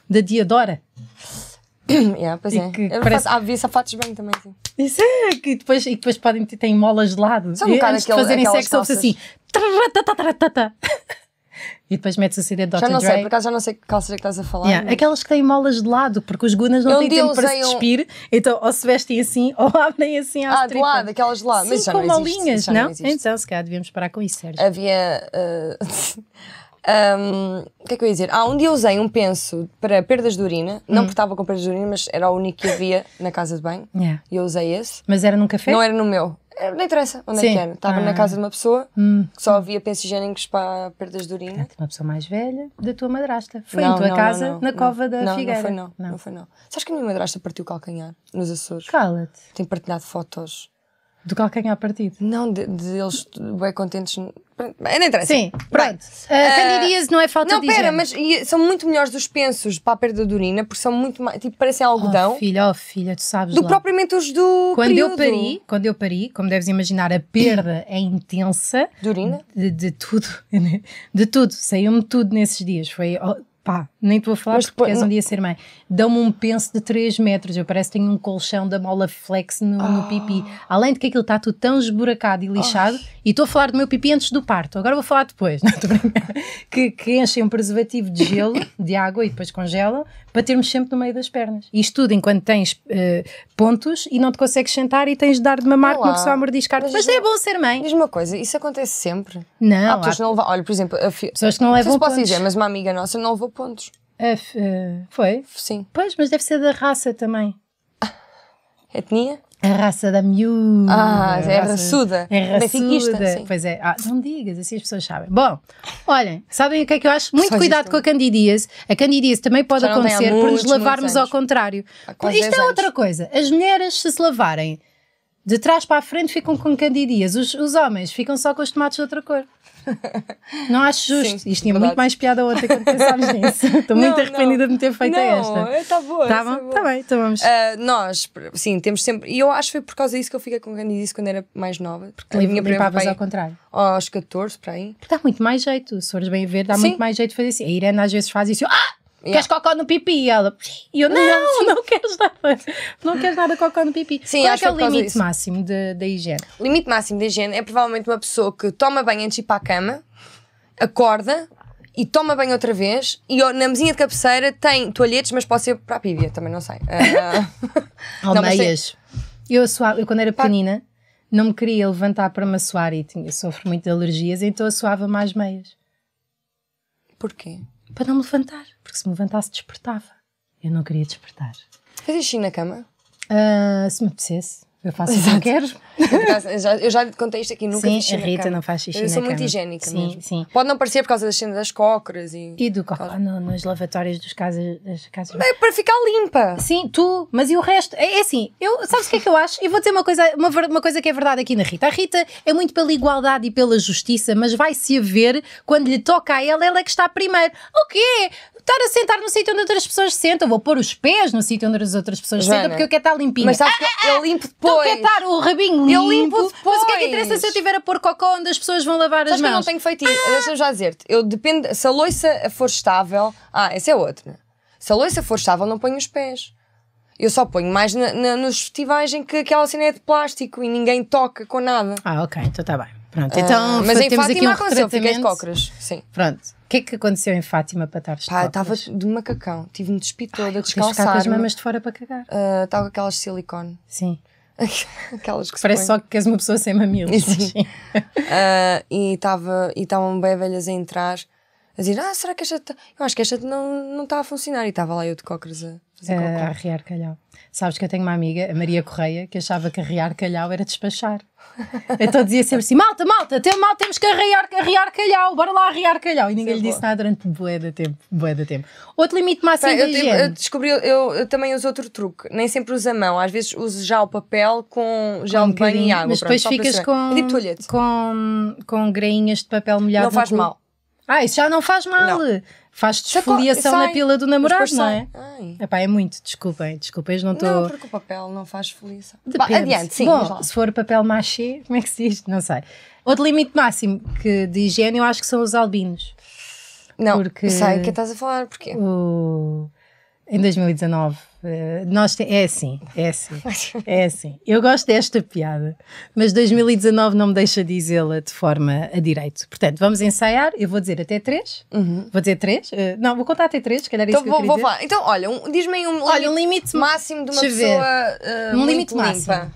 da Diadora. [COUGHS] yeah, pois e é. Que eu parece... faço, ah, vi sapatos bem também, sim. Isso é, que depois, e depois podem ter têm molas de lado. Só um bocado Antes aquele, de fazerem sexo, assim. [LAUGHS] E depois metes assim dentro do Já não sei, por acaso já não sei que calças é que estás a falar. Yeah. Mas... Aquelas que têm molas de lado, porque os gunas não eu têm tempo para se despir, um... então ou se vestem assim [LAUGHS] ou abrem assim à Ah, de lado, aquelas de lado. Sim, mas já com não molinhas, não? não? não então se calhar devíamos parar com isso, Sérgio. Havia. Uh... [LAUGHS] Um, o que é que eu ia dizer? Ah, um dia eu usei um penso para perdas de urina, não hum. porque estava com perdas de urina, mas era o único que havia na casa de banho. Yeah. E eu usei esse. Mas era num café? Não era no meu. Eh, não interessa onde é Sim. é que era. Estava ah. na casa de uma pessoa hum. que só havia pensos higiênicos para perdas de urina. uma pessoa mais velha da tua madrasta. Foi não, em tua não, casa, não, na cova da não, Figueira. Não foi não, não. não foi não. Sabes que a minha madrasta partiu o calcanhar nos Açores? Cala-te. tenho partilhado fotos do calcanhar partido. Não, de, de eles bem contentes. Não interessa. Sim, pronto. Bem, uh, ah, não é falta não, de Não, pera, mas e, são muito melhores os pensos para a perda de urina, porque são muito mais, tipo, parecem oh, algodão. Oh, filha, oh, filha, tu sabes Do lá. propriamente os do quando período. Eu pari, quando eu pari, como deves imaginar, a perda é intensa. De urina? De, de tudo. [LAUGHS] Né? De tudo. Saiu-me tudo nesses dias. Foi pá, nem estou a falar porque queres um dia ser mãe. Dão-me um penso de 3 metros. Eu parece que tenho um colchão da mola flex no, oh. no ah. pipi. Além de que aquilo está tudo tão esburacado e lixado, oh. e estou a falar do meu pipi antes do parto. Agora vou falar depois, [LAUGHS] Que, que enchem um preservativo de gelo, de água e depois congela para termos sempre no meio das pernas. isto tudo enquanto tens uh, pontos e não te consegues sentar e tens de dar de mamar com uma pessoa a mordiscar Mas, mas é bom ser mãe. Diz uma coisa, isso acontece sempre? Não. Há pessoas há... que não levam... Olha, por exemplo, a fi... pessoas que não levam não sei se pontos. dizer, mas uma amiga nossa não levou pontos. f... Eh, foi? Sim. Pois, mas deve ser da raça também. [LAUGHS] etnia? A raça da miúda. Ah, é raçuda. É raçuda. Pois é. Ah, não digas, assim as pessoas sabem. Bom, olhem, sabem o que é que eu acho? Muito Só cuidado existe. com a candidíase. A candidíase também pode acontecer por nos lavarmos ao contrário. Isto é outra coisa. As mulheres, se se lavarem de trás para a frente ficam com candidias. Os, os homens ficam só com os tomates de outra cor. [LAUGHS] Não acho justo. Sim, Isto tinha verdade. muito mais piada ontem quando pensámos [LAUGHS] nisso. Estou não, muito arrependida não. de me ter feito não, esta. Está boa. Está bom? Está bem, então vamos. Uh, nós, sim, temos sempre. E eu acho que foi por causa disso que eu fiquei com candidíase quando era mais nova. Porque Lim, a minha ao contrário. Aos 14, para aí. Dá muito mais jeito. Se fores bem a ver, dá sim. muito mais jeito fazer assim. A Irene às vezes faz isso. Ah! Yeah. Queres cocó no pipi? E ela, e eu, não, não, queres nada. [LAUGHS] Não queres nada cocó no pipi. Sim, Qual é, que é o é limite máximo da higiene? O limite máximo da higiene é provavelmente uma pessoa que toma banho antes de ir para a cama, acorda e toma banho outra vez e na mesinha de cabeceira tem toalhetes, mas pode ser para a pívia, também não sei. Uh, [LAUGHS] não, meias. Tem... Eu, eu, quando era pequenina, não me queria levantar para me assoar e tinha, sofro muito de alergias, então assoava mais meias. Porquê? Para não me levantar porque se me levantasse despertava. Eu não queria despertar. Fazes xixi na cama? Uh, se me apetecesse. Eu faço Exato. o que eu quero. Eu já, eu já contei isto aqui, nunca sim, fiz Sim, Rita cama. não faz xixi Eu sou muito higiênica sim, mesmo. Sim. Pode não parecer por causa das cenas das cócoras e... E do cócoras claro. nos lavatórios dos casas, das casas... É para ficar limpa. Sim, tu, mas e o resto? É, é assim, eu, sabes o que é que eu acho? E vou dizer uma coisa, uma, uma coisa que é verdade aqui na Rita. A Rita é muito pela igualdade e pela justiça, mas vai-se a ver, quando lhe toca a ela, ela é que está primeiro. O quê? estar a sentar no sítio onde outras pessoas se sentam, vou pôr os pés no sítio onde as outras pessoas sentam, porque eu quero estar limpinho. Mas sabe ah, que ah, eu ah! limpo depois. Tu quer estar o rabinho limpo. Eu limpo depois. Mas o que é que interessa se eu tiver a pôr cocô onde as pessoas vão lavar sabes as mãos? eu não tenho feito isso. Ah. Deixa-me já dizer-te. Eu dependo, se a loiça for estável... Ah, esse é outro. Né? Se a loiça for estável, não ponho os pés. Eu só ponho mais na, na, nos festivais em que aquela cena é de plástico e ninguém toca com nada. Ah, ok. Então está bem. Pronto, ah, então mas em temos Fátima aqui um aconteceu, fiquei de cócoras. Sim. Pronto o que é que aconteceu em Fátima para estar Pá, estava de macacão. Tive-me despido toda, descalçar. ficar com as mamas de fora para cagar. Uh, com aquelas de silicone. [LAUGHS] Sim. aquelas que Parece só que és uma pessoa sem mamilos. Sim. uh, [LAUGHS] e estava e estavam bem velhas a entrar, a dizer, ah, será que esta... Eu acho que esta não, não está a funcionar. E estava lá eu de cócoras a uh, eh, arrear calhau. Sabes que eu tenho uma amiga, a Maria Correia, que achava que arrear calhau era despachar. [LAUGHS] então dizia sempre assim: malta, malta, tem, mal, temos que arrear, arrear calhau, bora lá arrear calhau. E ninguém Sim, lhe é disse nada durante bué da tempo, bué da tempo. Outro limite máximo de eu, tenho, eu descobri, eu, eu, também uso outro truque, nem sempre uso a mão, às vezes uso já o papel com já um banho e água. Mas pronto, depois ficas é tipo com, com, com grainhas de papel molhado. Não faz mal. Ah, isso já não faz mal. Não faz desfoliação na pila do namorado, não é? Epá, é muito, desculpem, desculpem, não estou. Tô... Não, porque o papel não faz foliação. Depende. adiante, sim. Bom, se for papel machê, como é que se diz? Não sei. Outro limite máximo que de higiene eu acho que são os albinos. Não, porque... sei o que é estás a falar, porque. O em 2019. Eh, nós te... É assim, é assim, é assim. Eu gosto desta piada, mas 2019 não me deixa dizê-la de forma a direito. Portanto, vamos ensaiar, eu vou dizer até três. Uhum. Vou dizer três? Uh, não, vou contar até três, se calhar é então, isso vou, que eu vou falar. Então, olha, um, diz-me aí um, olha, limite, um limite máximo de uma pessoa uh, um limite limpa. máximo.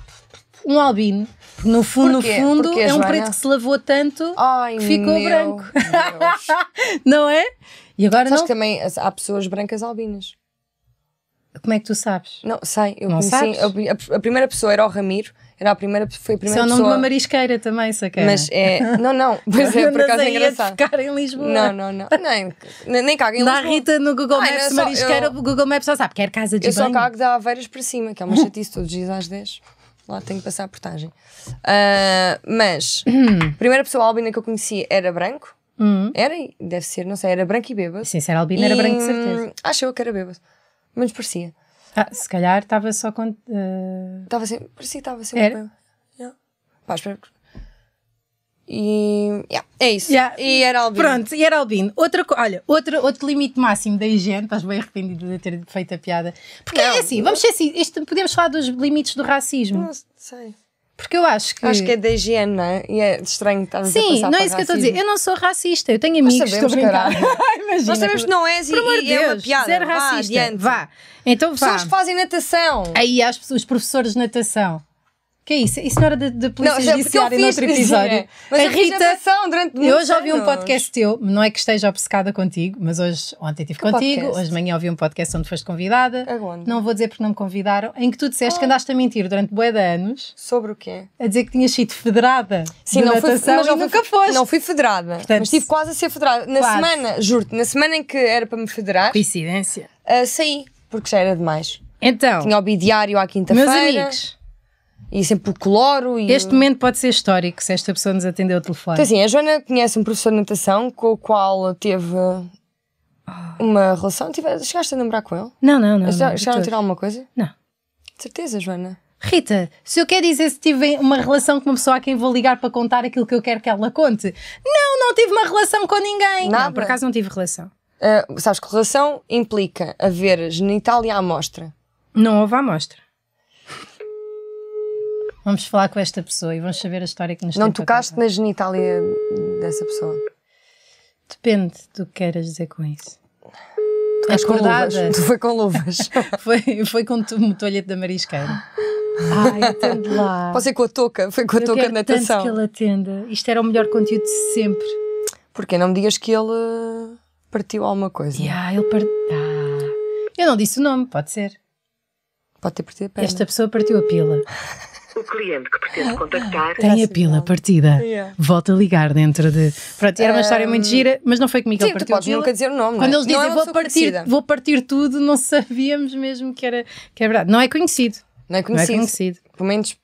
Um albino. No fundo, no fundo, Porquê, é um preto que se lavou tanto Ai, que ficou branco. [LAUGHS] não é? E agora Sabes não. também há pessoas brancas albinas. Como é que tu sabes? Não, sei. Eu não conheci, a, a, primeira pessoa era o Ramiro. Era a primeira, foi a primeira pessoa. é o nome de uma marisqueira também, saquei. Mas é. [LAUGHS] Não, não. Pois é, por acaso é engraçado. ficar em Lisboa. Não, não, não. Nem, nem cago em Lisboa. Dá Rita no Google Maps, marisqueira, o Google Maps só sabe. Quer casa de Eu banho. só cago da Aveiras para cima, que é uma chatice todos os dias às 10. Lá tenho que passar a portagem. Uh, mas, hum. a primeira pessoa albina que eu conheci era branco. Uhum. Era, deve ser, não sei, era branco e bêbado. Sim, se era albina, e, era branco de certeza. Hum, acho eu que era bêbado mas parecia. Ah, se calhar estava só com. Uh... Eh, estava sempre, parecia que estava sempre Era? com Pá, espero que. E yeah, é isso. Yeah. E era albino. Pronto, e era albino. Outra, olha, outro, outro limite máximo da higiene, estás bem arrependido de ter feito a piada. Porque é não, é assim, vamos ser assim, este, podemos falar dos limites do racismo. Não sei. Porque eu acho que. Acho que é da higiene, não é? E é estranho estar Sim, a Sim, não é isso que eu estou a dizer. Eu não sou racista, eu tenho amigos. Nós sabemos, estou a [LAUGHS] Imagina, Nós sabemos que não és e, e Deus, é uma piada. Ser racista, vá, vá. Então vá. Pessoas que fazem natação. Aí há os professores de natação. Que é isso? Isso não era de, de polícia não, judiciária fiz, noutro é. episódio. Mas a Rita, durante eu hoje ouvi um podcast teu, não é que esteja obcecada contigo, mas hoje, ontem estive que contigo, podcast? hoje de manhã ouvi um podcast onde foste convidada. Aonde? Não vou dizer porque não me convidaram, em que tu disseste que ah. andaste a mentir durante bué de anos. Sobre o quê? A dizer que tinhas sido federada. Sim, não fui, mas não nunca foste. Não fui federada, Portanto, mas estive quase a ser federada. Na quase. semana, juro-te, na semana em que era para me federar. Coincidência. Uh, saí, porque já era demais. Então. Tinha o bidiário à quinta-feira. Meus amigos e sempre o cloro. E este momento pode ser histórico se esta pessoa nos atendeu ao telefone. Então, assim, a Joana conhece um professor de natação com o qual teve uma relação. Tive, chegaste a namorar com ele? Não, não, não. Chegaram não, a tirar alguma coisa? Não. De certeza, Joana. Rita, se eu quer dizer se tive uma relação com uma pessoa a quem vou ligar para contar aquilo que eu quero que ela conte, não, não tive uma relação com ninguém. Nada. Não, por acaso não tive relação. Uh, sabes que relação implica haver genital e amostra. Não houve amostra. Vamos falar com esta pessoa e vamos saber a história que nos Não tocaste na genitália dessa pessoa? Depende do que queiras dizer com isso. Tu luvas? [LAUGHS] Tu foi com luvas. [LAUGHS] foi, foi com o toalhete da marisqueira. Ai, atende lá. Pode ser com a touca, foi com a toca touca de natação. Tanto que ele atenda. Isto era o melhor conteúdo de sempre. Porque não me digas que ele eh, partiu alguma coisa. Yeah, ele part... Ah. Eu não disse o nome, pode ser. Pode ter partido a perna. Esta pessoa partiu a pila. [LAUGHS] o cliente que pretende ah, contactar. Tem a pila partida. Yeah. Volta a ligar dentro de. Pronto, era uma um... história muito gira, mas não foi comigo que ele partiu. Tu podes nunca dizer o nome. Quando é? eles é dizem é vou, partir, vou partir tudo, não sabíamos mesmo que era, que era é verdade. Não é conhecido. Não é conhecido. Não é conhecido. Pelo menos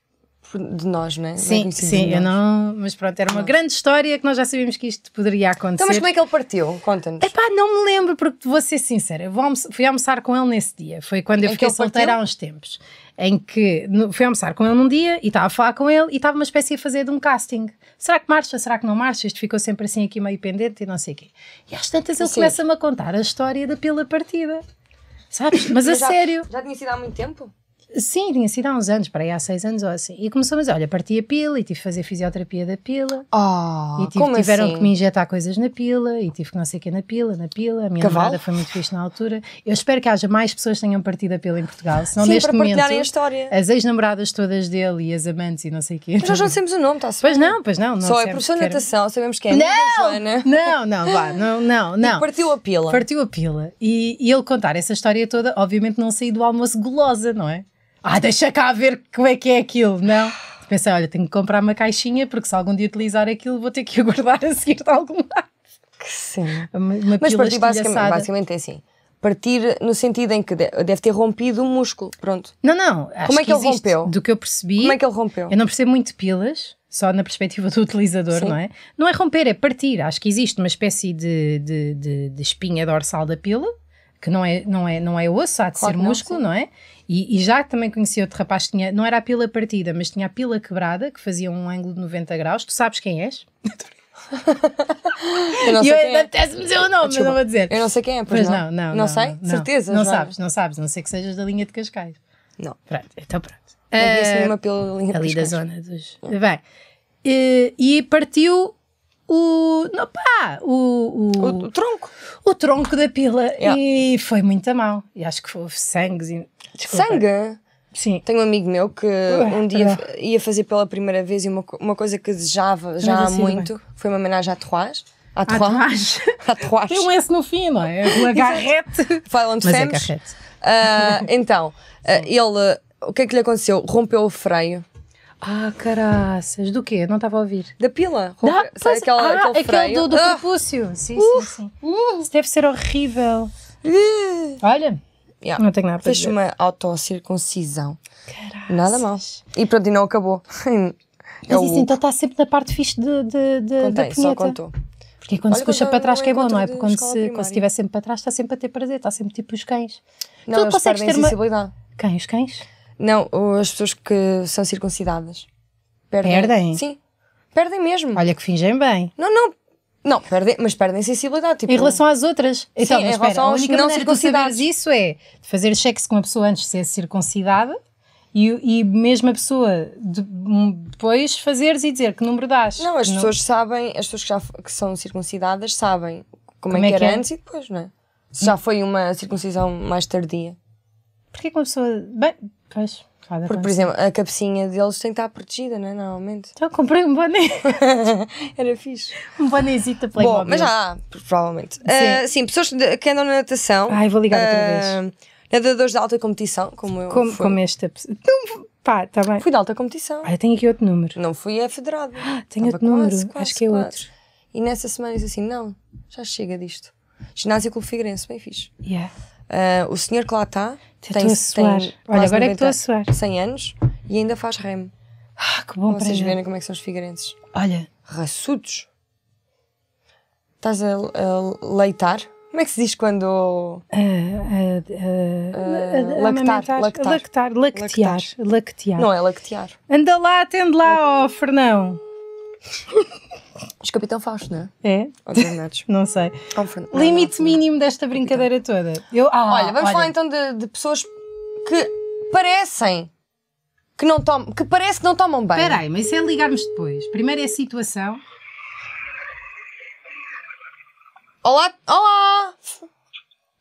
de nós, não é? Sim, não é sim, eu não. Mas pronto, era uma não. grande história que nós já sabíamos que isto poderia acontecer. Então, mas como é que ele partiu? Conta-nos. Epá, não me lembro, porque vou ser sincera, almoçar, fui almoçar com ele nesse dia. Foi quando eu fiquei solteira há uns tempos em que fui almoçar com ele num dia e estava a falar com ele e estava uma espécie a fazer de um casting. Será que marcha? Será que não marcha? Isto ficou sempre assim aqui meio pendente e não sei o quê. E às tantas ele começa-me a contar a história da pila partida. Sabes? Mas, Mas a já, sério. Já tinha sido há muito tempo? Sim, tinha sido há uns anos, para aí há seis anos ou assim. E começou, mas olha, parti a pila e tive que fazer fisioterapia da pila. Oh, e tive, tiveram assim? que me injetar coisas na pila e tive que não sei o que na pila, na pila. A minha namorada foi muito fixe na altura. Eu espero que haja mais pessoas que tenham partido a pila em Portugal. Senão Sim, neste momento. A história. As ex-namoradas todas dele e as amantes e não sei o quê. Mas nós não sabemos o nome, está Pois não, pois não. não Só é professor de natação, sabemos quem é. é não! Joana. [LAUGHS] Não, não, vá, não, não, [LAUGHS] não. partiu a pila. Partiu a pila. E, e ele contar essa história toda, obviamente não saí do almoço gulosa, não é? ah, deixa cá ver como é que é aquilo, não? Pensei, olha, tenho que comprar uma caixinha porque se algum dia utilizar aquilo vou ter que [LAUGHS] guardar a seguir de algum lado. Que sim. Uma, uma Mas partir basicamente, é assim. Partir no sentido em que deve ter rompido o músculo, pronto. Não, não. Como é que, que ele rompeu? Do que eu percebi. Como é que ele rompeu? Eu não percebo muito pilas, só na perspectiva do utilizador, Sim. não é? Não é romper, é partir. Acho que existe uma espécie de, de, de, de espinha dorsal da pila, que não é, não é, não é osso, há de claro ser músculo, não, não é? E, e, já também conheci outro rapaz que tinha, não era a pila partida, mas tinha a pila quebrada, que fazia um ângulo de 90 graus. Tu sabes quem és? [LAUGHS] eu não sei eu, quem é. Apetece-me dizer o nome, Desculpa. mas não vou dizer. Eu não sei quem é, pois, pois não. não. Não, não, sei? Não, Certeza? Não, não sabes, não sabes, não sei que sejas da linha de Cascais. Não. Pronto, então pronto. Não Uh, uma pela linha de ali Cascais. da zona dos. É. Bem, uh, e partiu o. Não, pá, o, o, o, o, tronco. O tronco da pila. Yeah. E foi muito a mal. E acho que houve sangue. Desculpa. Sangue? Sim. Tenho um amigo meu que um dia ia fazer pela primeira vez e uma, uma coisa que desejava já há muito bem. foi uma homenagem à Trois. À Trois. À Trois. [LAUGHS] Tem um S no fim, não é? Uma é garrete. Falam de Mas é garrete. Uh, ah, então, uh, ele. O que é que lhe aconteceu? Rompeu o freio ah, caraças. Do quê? Não estava a ouvir. Da pila. Da, Sabe pois, aquela, ah, aquele, aquele é é do, do ah. propúcio. Sim, uh, sim, sim. Uh, Isso deve ser horrível. Uh. Olha. Yeah. Não tenho nada para Fez uma autocircuncisão. Caraças. Nada mal. E pronto, e não acabou. [LAUGHS] É Mas isso então está sempre na parte fixe de, de, de, Contei, da punheta. só contou. Porque quando Olha, se puxa para trás que é bom, não é? Porque quando se, quando se estiver sempre para trás está sempre a ter prazer, está sempre tipo os cães. Não, tu eles consegues ter uma... sensibilidade. Cães, cães? Não, as pessoas que são circuncidadas. Perdem? perdem? Sim. Perdem mesmo. Olha que fingem bem. Não, não. Não, perdem, mas perdem sensibilidade. Tipo, em relação às outras. Então, Sim, mas espera, relação a única não maneira de isso é fazer sexo com a pessoa antes de ser circuncidada e, e mesmo a pessoa de, depois fazeres e dizer que número das. Não, as não. pessoas sabem, as pessoas que, já, que são circuncidadas sabem como, é como é, que é era é? antes e depois, não é? Se já foi uma circuncisão mais tardia. Porquê que uma pessoa. Bem, pois. Porque, por exemplo, a cabecinha deles tem que estar protegida, não é? Normalmente. Então comprei um boné. [LAUGHS] Era fixe. Um bonézito da Playmobil. Bom, mas já há, provavelmente. Sim. Uh, sim, pessoas que andam na natação. Ai, vou ligar outra uh, vez. Ah, nadadores de alta competição, como eu. Como, como esta pessoa. Então, pá, está bem. Fui de alta competição. Ah, eu tenho aqui outro número. Não fui a federado. Ah, [GASPS] tenho Estava outro quase, número. Quase, Acho que é quase. outro. E nessa semana disse assim: não, já chega disto. Ginásio Clube Figueirense, bem fixe. Yeah. Uh, o senhor que lá está tem, a suar. Tem Olha, agora 90, é que estou a suar. 100 anos e ainda faz remo. Ah, que bom para vocês verem como é que são os figueirenses. Olha. Raçudos. Estás a, a leitar? Como é que se diz quando. Uh, uh, uh, lactar, lactar. Lactar, lactear, lactear. Não é lactear. Anda lá, atende lá, ó oh, Fernão. [LAUGHS] És Capitão Fausto, não é? É. [LAUGHS] não sei. Limite mínimo desta brincadeira toda. Eu, ah, olha, vamos olha. falar então de, de, pessoas que parecem que não tomam, que parece que não tomam bem. Espera aí, mas isso é ligarmos depois. Primeiro é a situação. Olá, olá!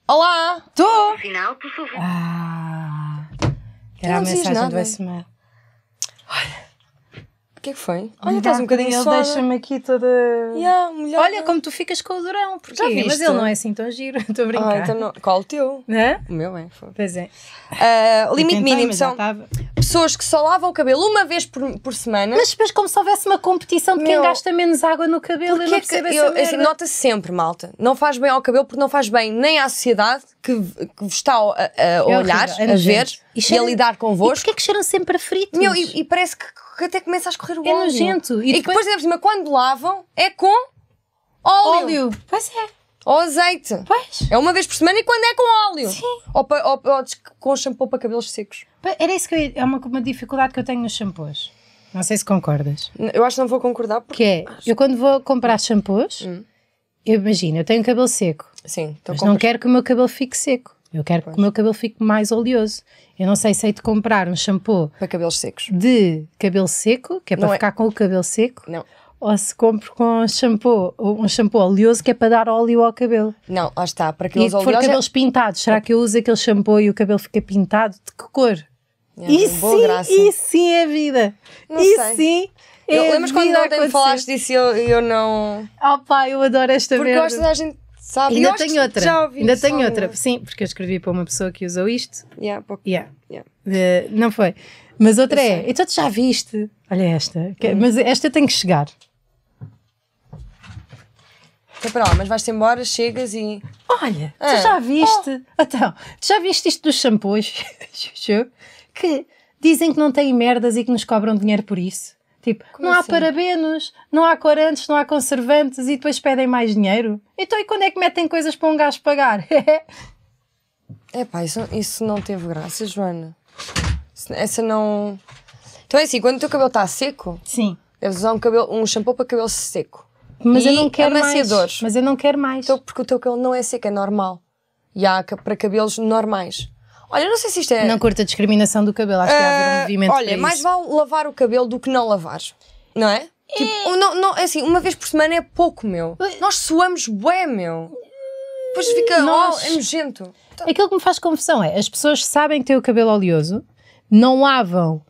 Olá! Estou! Final, por favor. Ah, era a mensagem do SMR. Olha que é que foi? Olha, estás um bocadinho Ele deixa-me aqui toda. Yeah, Olha, como tu ficas com o durão, porque Já viste? mas ele não é assim tão giro, [LAUGHS] estou a ah, brincar. Ah, então não. Qual o teu? O meu, é. Pois é. Uh, limite tentei, mínimo são pessoas que só lavam o cabelo uma vez por, por semana. Mas depois, como se houvesse uma competição de meu... quem gasta menos água no cabelo, eu não percebo eu, assim, Nota-se sempre, malta. Não faz bem ao cabelo porque não faz bem nem à sociedade que, que vos está a, a é olhar, é horrível, a ver e, cheira... e a lidar convosco. E porquê é que cheiram sempre a fritos? Meu, e, e parece que que até começa a escorrer o é óleo. É nojento. E, e depois, ainda por cima, quando lavam, é com óleo. óleo. Pois é. Ou azeite. Pois. É uma vez por semana e quando é com óleo. Sim. Ou, pa, ou, ou com shampoo para cabelos secos. Era isso que eu, é uma, uma dificuldade que eu tenho nos shampoos. Não sei se concordas. Eu acho que não vou concordar porque. Que é, eu quando vou comprar shampoos, hum. eu imagino, eu tenho cabelo seco. Sim, então mas compras... não quero que o meu cabelo fique seco. Eu quero pois. que o meu cabelo fique mais oleoso. Eu não sei se hei de comprar um shampoo para cabelos secos. De cabelo seco, que é não para é. ficar com o cabelo seco. Não. Ou se compro com shampoo, um shampoo oleoso que é para dar óleo ao cabelo. Não, lá está, para cabelos oleosos. E é- for cabelos é... pintados, será que eu uso aquele shampoo e o cabelo fica pintado? De que cor? É, e, sim, e sim é vida. Não e sei. sim é eu, Lembras quando ontem falaste disso e eu, eu não. Oh pá, eu adoro esta Porque merda. Porque gosto da gente Sabe? Ainda tem outra. Já ouvi Ainda tem outra, uma. sim, porque eu escrevi para uma pessoa que usou isto. Yeah, porque... yeah. yeah. não foi. Mas outra é, então tu já viste. Olha esta, uhum. mas esta tem que chegar. Então, para lá, mas vais-te embora, chegas e. Olha, ah. tu já viste. Oh. Então, tu já viste isto dos shampoos, [LAUGHS] que dizem que não têm merdas e que nos cobram dinheiro por isso? Tipo, Como não há assim? parabenos, não há corantes, não há conservantes e depois pedem mais dinheiro. Então e quando é que metem coisas para um gajo pagar? é [LAUGHS] pá, isso, isso não teve graça, Joana. Essa não. Então é assim, quando o teu cabelo está seco, Sim. deves usar um, cabelo, um shampoo para cabelo seco. Mas e eu não quero amaciadores. mais. Mas eu não quero mais. Então, porque o teu cabelo não é seco, é normal. E há para cabelos normais. Olha, não sei se isto é. Não curto a discriminação do cabelo, acho que há um eh, movimento. Olha, mais isso. vale lavar o cabelo do que não lavar, não é? Tipo, é. Tipo, não, não, assim, uma vez por semana é pouco, meu. Nós suamos bué, meu. Depois fica, Nós... oh, é nojento. Aquilo que me faz confusão é, as pessoas sabem que têm o cabelo oleoso, não lavam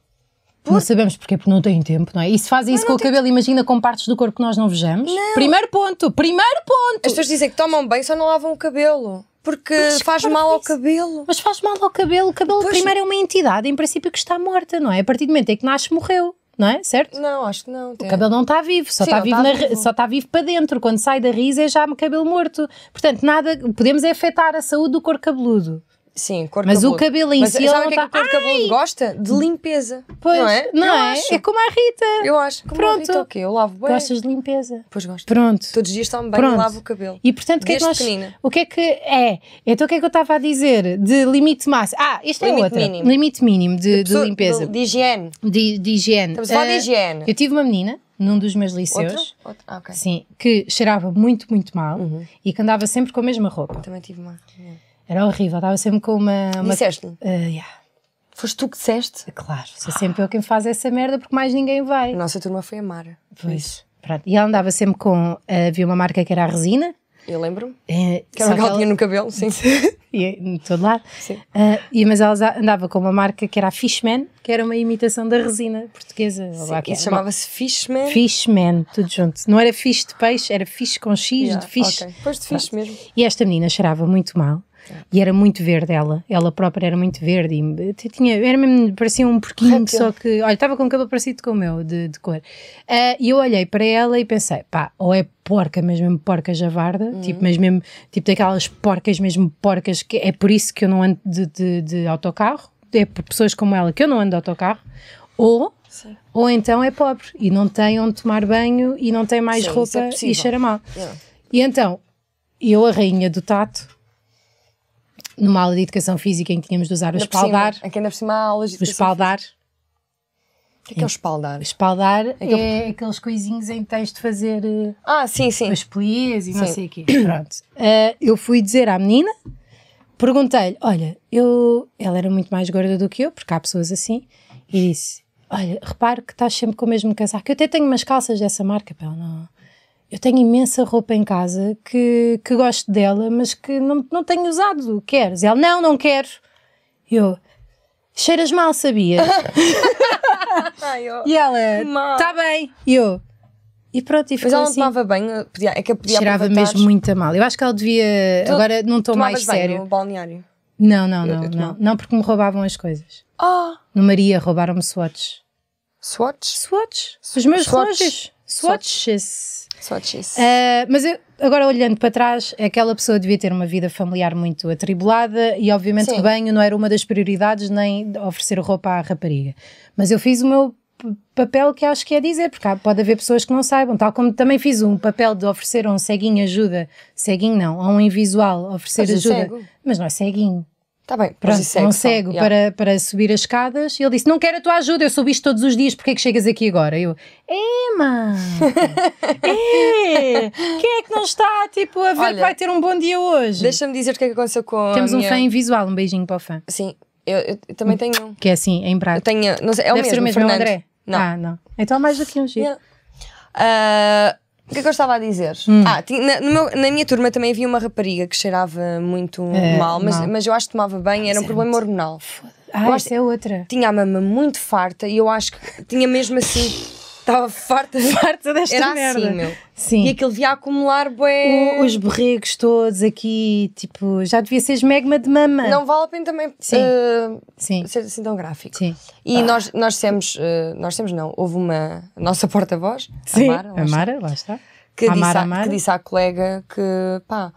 não sabemos porquê, porque não têm tempo, não é? E se fazem isso com o cabelo, imagina com partes do corpo que nós não vejamos. Não. Primeiro ponto, primeiro ponto! As pessoas dizem que tomam bem, só não lavam o cabelo. Porque mas faz mal ao cabelo. Mas faz mal ao cabelo. O cabelo pois... primeiro é uma entidade, em princípio, que está morta, não é? A partir do momento em que nasce, morreu não é? Certo? Não, acho que não. O cabelo não está vivo, só Sim, está vivo, vivo. só está vivo para dentro. Quando sai da risa é já cabelo morto. Portanto, nada, podemos é afetar a saúde do corpo cabeludo. Sim, cor Mas cabudo. o cabelo em Mas si. Sabe o que é tá que o a cor cabelo gosta? De limpeza. Pois, não é? Não eu é? Acho. É como a Rita. Eu acho. Como Pronto. A Rita, okay, eu lavo bem. Gostas de limpeza. Pois gosto. Pronto. Todos os dias estão bem, lavo o cabelo. E portanto, o que é que nós. O que é que é? Então o que é que eu estava a dizer? De limite máximo. Ah, isto é limite Mínimo. Limite mínimo de, de, de limpeza. De, de, higiene. De, de higiene. Estamos a falar de ah, higiene. Eu tive uma menina num dos meus liceus. Outro? Ah, okay. Sim, que cheirava muito, muito mal uhum. e que andava sempre com a mesma roupa. Também tive uma. É. Era horrível, estava sempre com uma. uma Disseste-lhe? Uh, ah, yeah. Foste tu que disseste? Claro, sou sempre eu quem faz essa merda porque mais ninguém vai. A nossa turma foi a Mara. Pois. Pronto. E ela andava sempre com. Ah, havia uma marca que era a resina. Eu lembro-me. É, que era uma que ela no cabelo, sim. [LAUGHS] e, é em todo lado. Sim. Uh, e, mas ela andava com uma marca que era a Fishman, que era uma imitação da resina portuguesa. Sim, lá, que isso é. chamava-se Fishman? Fishman, tudo junto. Não era fish de peixe, era fish com X, yeah, de fish. Okay. Pois de fish Pronto. mesmo. E esta menina cheirava muito mal. E era muito verde ela, ela própria era muito verde e tinha, era mesmo, parecia um porquinho, Rápido. só que, olha, estava com o cabelo parecido com o meu, de, de cor. Uh, e eu olhei para ela e pensei, pá, ou é porca, mas mesmo porca javarda, uhum. tipo, mas mesmo, tipo daquelas porcas, mesmo porcas, que é por isso que eu não ando de, de, de autocarro, é por pessoas como ela que eu não ando de autocarro, ou Sim. Ou então é pobre e não tem onde tomar banho e não tem mais Sim, é roupa é e cheira mal. Yeah. E então, eu, a rainha do tato, numa aula de educação física em que tínhamos de usar o espaldar. aqui é ainda por cima há aulas de educação. O espaldar. O que é, que é o espaldar? Espaldar é, é aqueles coisinhos em que tens de fazer. Eh, ah, sim, sim. As pliés e sim. não sei o quê. [COUGHS] Pronto. Uh, eu fui dizer à menina, perguntei-lhe: olha, eu. Ela era muito mais gorda do que eu, porque há pessoas assim, e disse: olha, reparo que estás sempre com o mesmo casaco. Eu até tenho umas calças dessa marca, ela não eu tenho imensa roupa em casa que, que gosto dela, mas que não, não tenho usado. Queres? Ela, não, não quero. Eu, cheiras mal, sabias? [LAUGHS] e ela, está bem. E eu, e pronto, e ficou Mas ela não assim. tomava bem, podia, é que podia Cheirava mesmo muito a mal. Eu acho que ela devia. Tu, agora não estou mais sério. no balneário? Não, não, não, eu, eu não. Não, porque me roubavam as coisas. Ah! Oh. No Maria roubaram-me swatches. Swatches? Swatches. Os meus swatches. relógios. Swatches. swatches. Sotis. Uh, eh, mas eu, agora olhando para trás, aquela pessoa devia ter uma vida familiar muito atribulada e obviamente o banho não era uma das prioridades nem oferecer roupa à rapariga. Mas eu fiz o meu papel que acho que é dizer, porque pode haver pessoas que não saibam, tal como também fiz um papel de oferecer a um ceguinho ajuda, ceguinho não, a um invisual oferecer ajuda, mas não é ceguinho. Está bem, pronto, segue, é para, para subir as escadas. E ele disse: Não quero a tua ajuda, eu sou bicho todos os dias, porque é que chegas aqui agora? Eu, é, Emma! [LAUGHS] é, quem é que não está tipo, a ver Olha, que vai ter um bom dia hoje? Deixa-me dizer o que é que aconteceu com. Temos um fã invisual, um beijinho para o fã. Sim, eu, eu, eu também tenho um. Que é assim, em Braga. Eu tenho, não sei, é o Deve mesmo, ser o mesmo é Fernando. André? Não. Ah, não. Então há mais do que um giro. Yeah. Uh, o que é que eu estava a dizer? Hum. Ah, na, meu, na, minha turma também havia uma rapariga que cheirava muito é, mal, mas, mas eu acho que tomava bem, era um problema hormonal. Ah, essa é outra. Tinha a mama muito farta e eu acho que tinha mesmo assim. Estava farta, [LAUGHS] farta desta Era assim, merda. assim, meu. Sim. E aquilo via acumular bué... O, os borregos todos aqui, tipo, já devia ser esmegma de mama. Não vale a pena também Sim. Uh, Sim. ser assim tão gráfico. Sim. E ah. nós, nós temos, uh, nós temos não, houve uma, a nossa porta-voz, Amara Mara, lá, está, lá está. Que, Amara, disse Amara. que disse à colega que, pá,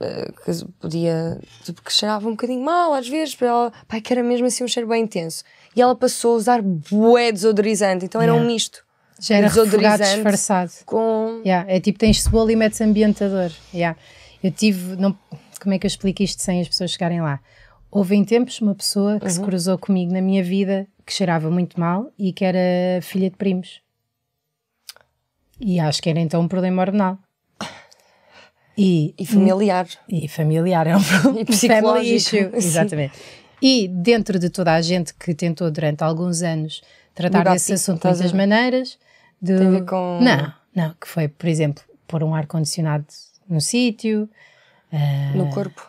eh, que podia, tipo, que cheirava um bocadinho mal às vezes, para ela, que era mesmo assim um cheiro bem intenso. E ela passou a usar bué desodorizante, então era yeah. um misto. Já era refogado disfarçado. Com... Yeah, é tipo, tens cebola e metes ambientador. Yeah. Eu tive... Não, como é que eu explico isto sem as pessoas chegarem lá? Houve em tempos uma pessoa que uhum. se cruzou comigo na minha vida que cheirava muito mal e que era filha de primos. E acho que era então um problema hormonal. E, e familiar. E familiar, é um problema. E [LAUGHS] psicológico. exatamente. E dentro de toda a gente que tentou durante alguns anos tratar Mudar desse assunto de muitas maneiras, do... Tem a ver com. Não, não, que foi, por exemplo, pôr um ar-condicionado no sítio, Uh, no ah, corpo?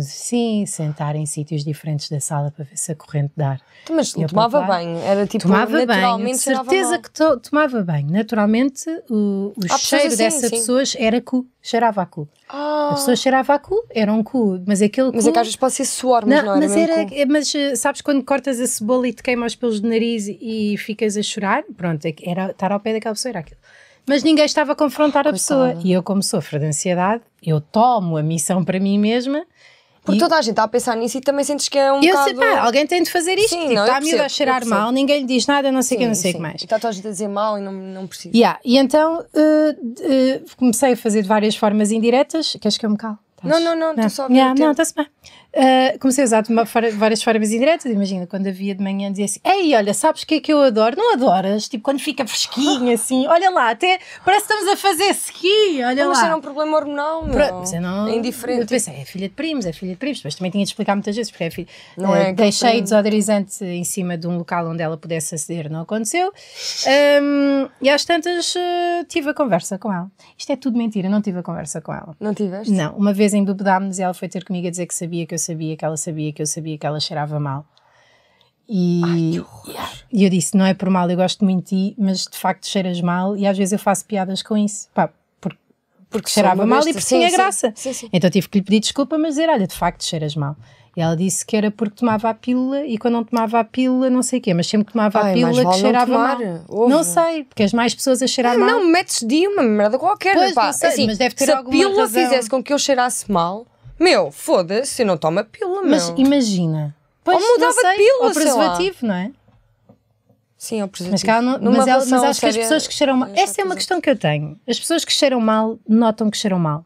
Sim, sentar em sítios diferentes da sala para ver se a corrente dar. Então, mas eu tomava banho, era tipo tomava naturalmente banho, certeza que to, tomava banho. Naturalmente o, o ah, cheiro assim, dessas sim. pessoas era cu, cheirava a cu. as A ah. pessoa cheirava a cu, era um cu, mas aquele cu... Mas é que às vezes pode ser suor, mas não, não mas era, Mas eh, sabes quando cortas a cebola e te queimas os pelos do nariz e ficas a chorar? Pronto, é era estar ao pé daquela pessoa era aquilo mas ninguém estava a confrontar a pessoa. E eu, como sofro de ansiedade, eu tomo a missão para mim mesma. Porque e... toda a gente está a pensar nisso e também sentes que é um eu bocado... Eu sei, pá, alguém tem de fazer isto. Sim, tipo, não, está a miúda a cheirar mal, ninguém lhe diz nada, não sei o que, não sei que mais. está te a a dizer mal e não, não precisa. Yeah. E então uh, uh, comecei a fazer de várias formas indiretas. Queres que eu me cale? Não, não, não, estou só a ver. Yeah, não, está-se bem. Uh, comecei a usar várias formas indiretas. Imagina, quando havia de manhã, dizia assim: Ei, olha, sabes o que é que eu adoro? Não adoras? Tipo, quando fica fresquinho, assim, olha lá, até parece que estamos a fazer ski, olha não, lá. Mas era um problema hormonal, meu Pro... Mas eu é, não. É indiferente. Eu pensei, é filha de primos, é filha de primos. Depois também tinha de explicar muitas vezes, porque é filha. Não uh, é deixei desodorizante em cima de um local onde ela pudesse aceder, não aconteceu. Um, e às tantas uh, tive a conversa com ela. Isto é tudo mentira, não tive a conversa com ela. Não tiveste? Não, uma vez em embebedámos e ela foi ter comigo a dizer que sabia que eu sabia que ela sabia que eu sabia que ela cheirava mal. E, Ai, e eu disse: Não é por mal, eu gosto muito de ti, mas de facto cheiras mal. E às vezes eu faço piadas com isso, pá, porque, porque cheirava mal e por sim, tinha graça. Sim, então tive que lhe pedir desculpa, mas dizer: Olha, de facto cheiras mal. E ela disse que era porque tomava a pílula e quando não tomava a pílula, não sei o quê, mas sempre que tomava Ai, a pílula que cheirava tomar, mal. Ouve. Não sei, porque as mais pessoas a cheirar não, mal. Não, metes de uma merda qualquer, pois, pá. Sei, assim, mas deve ter se a pílula razão. fizesse com que eu cheirasse mal, meu, foda-se, eu não tomo a pílula, Mas imagina. Pois, ou mudava sei, de pílula, ou preservativo, sei lá. não é? Sim, ou preservativo. Mas, cá, não, mas, mas acho que as pessoas que cheiram mal. Essa é uma questão que eu tenho. As pessoas que cheiram mal notam que cheiram mal.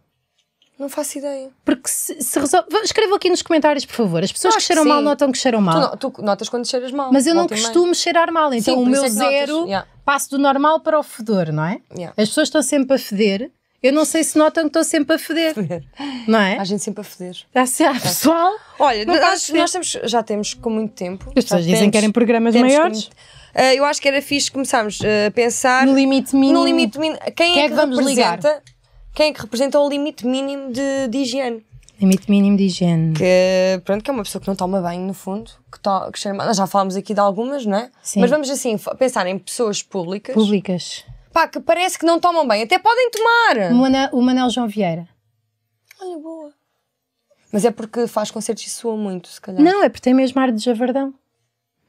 Não faço ideia. Porque se, se resolve. Escreva aqui nos comentários, por favor. As pessoas que cheiram que mal notam que cheiram mal. Tu, tu, notas quando cheiras mal. Mas eu não costumo cheirar mal, então sim, o meu é zero yeah. passo do normal para o fedor, não é? Yeah. As pessoas estão sempre a feder eu não sei se notam que estou sempre a feder. feder. Não é? Há gente sempre a feder. Há, se tá. pessoal. Olha, nós temos, já temos com muito tempo. As pessoas dizem que querem programas maiores. uh, eu acho que era fixe começarmos uh, a pensar. No limite mínimo. No limite mínimo. Quem, quem é, é, que é, que, vamos representa, ligar? Quem é que representa o limite mínimo de, de higiene? Limite mínimo de higiene. Que, pronto, que é uma pessoa que não toma banho, no fundo. Que, to, que já falámos aqui de algumas, não é? Sim. Mas vamos assim, pensar em pessoas públicas. Públicas pá, que parece que não tomam bem. Até podem tomar. O, o Manel João Vieira. Olha, boa. Mas é porque faz concertos e soa muito, se calhar. Não, é porque tem mesmo ar de Javardão.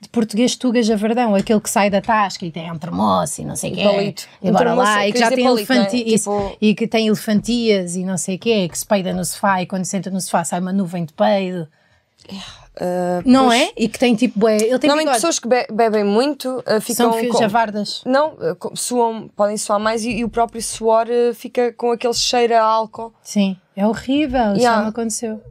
De português Tuga Javardão, aquele que sai da tasca e tem um termoço e não sei o quê. Palito. E um bora lá, e que já tem palito, é? tipo... e que tem elefantias e não sei o quê, que se peida no sofá e quando senta no sofá sai uma nuvem de peido. É. Ah, não pois... é? E que tem tipo. É, ele tem não, bigode. pessoas que be bebem muito uh, ficam. São fios com... javardas. Não, uh, suam, podem suar mais e, e o próprio suor fica com aquele cheiro a álcool. Sim, é horrível. Isso yeah. não aconteceu.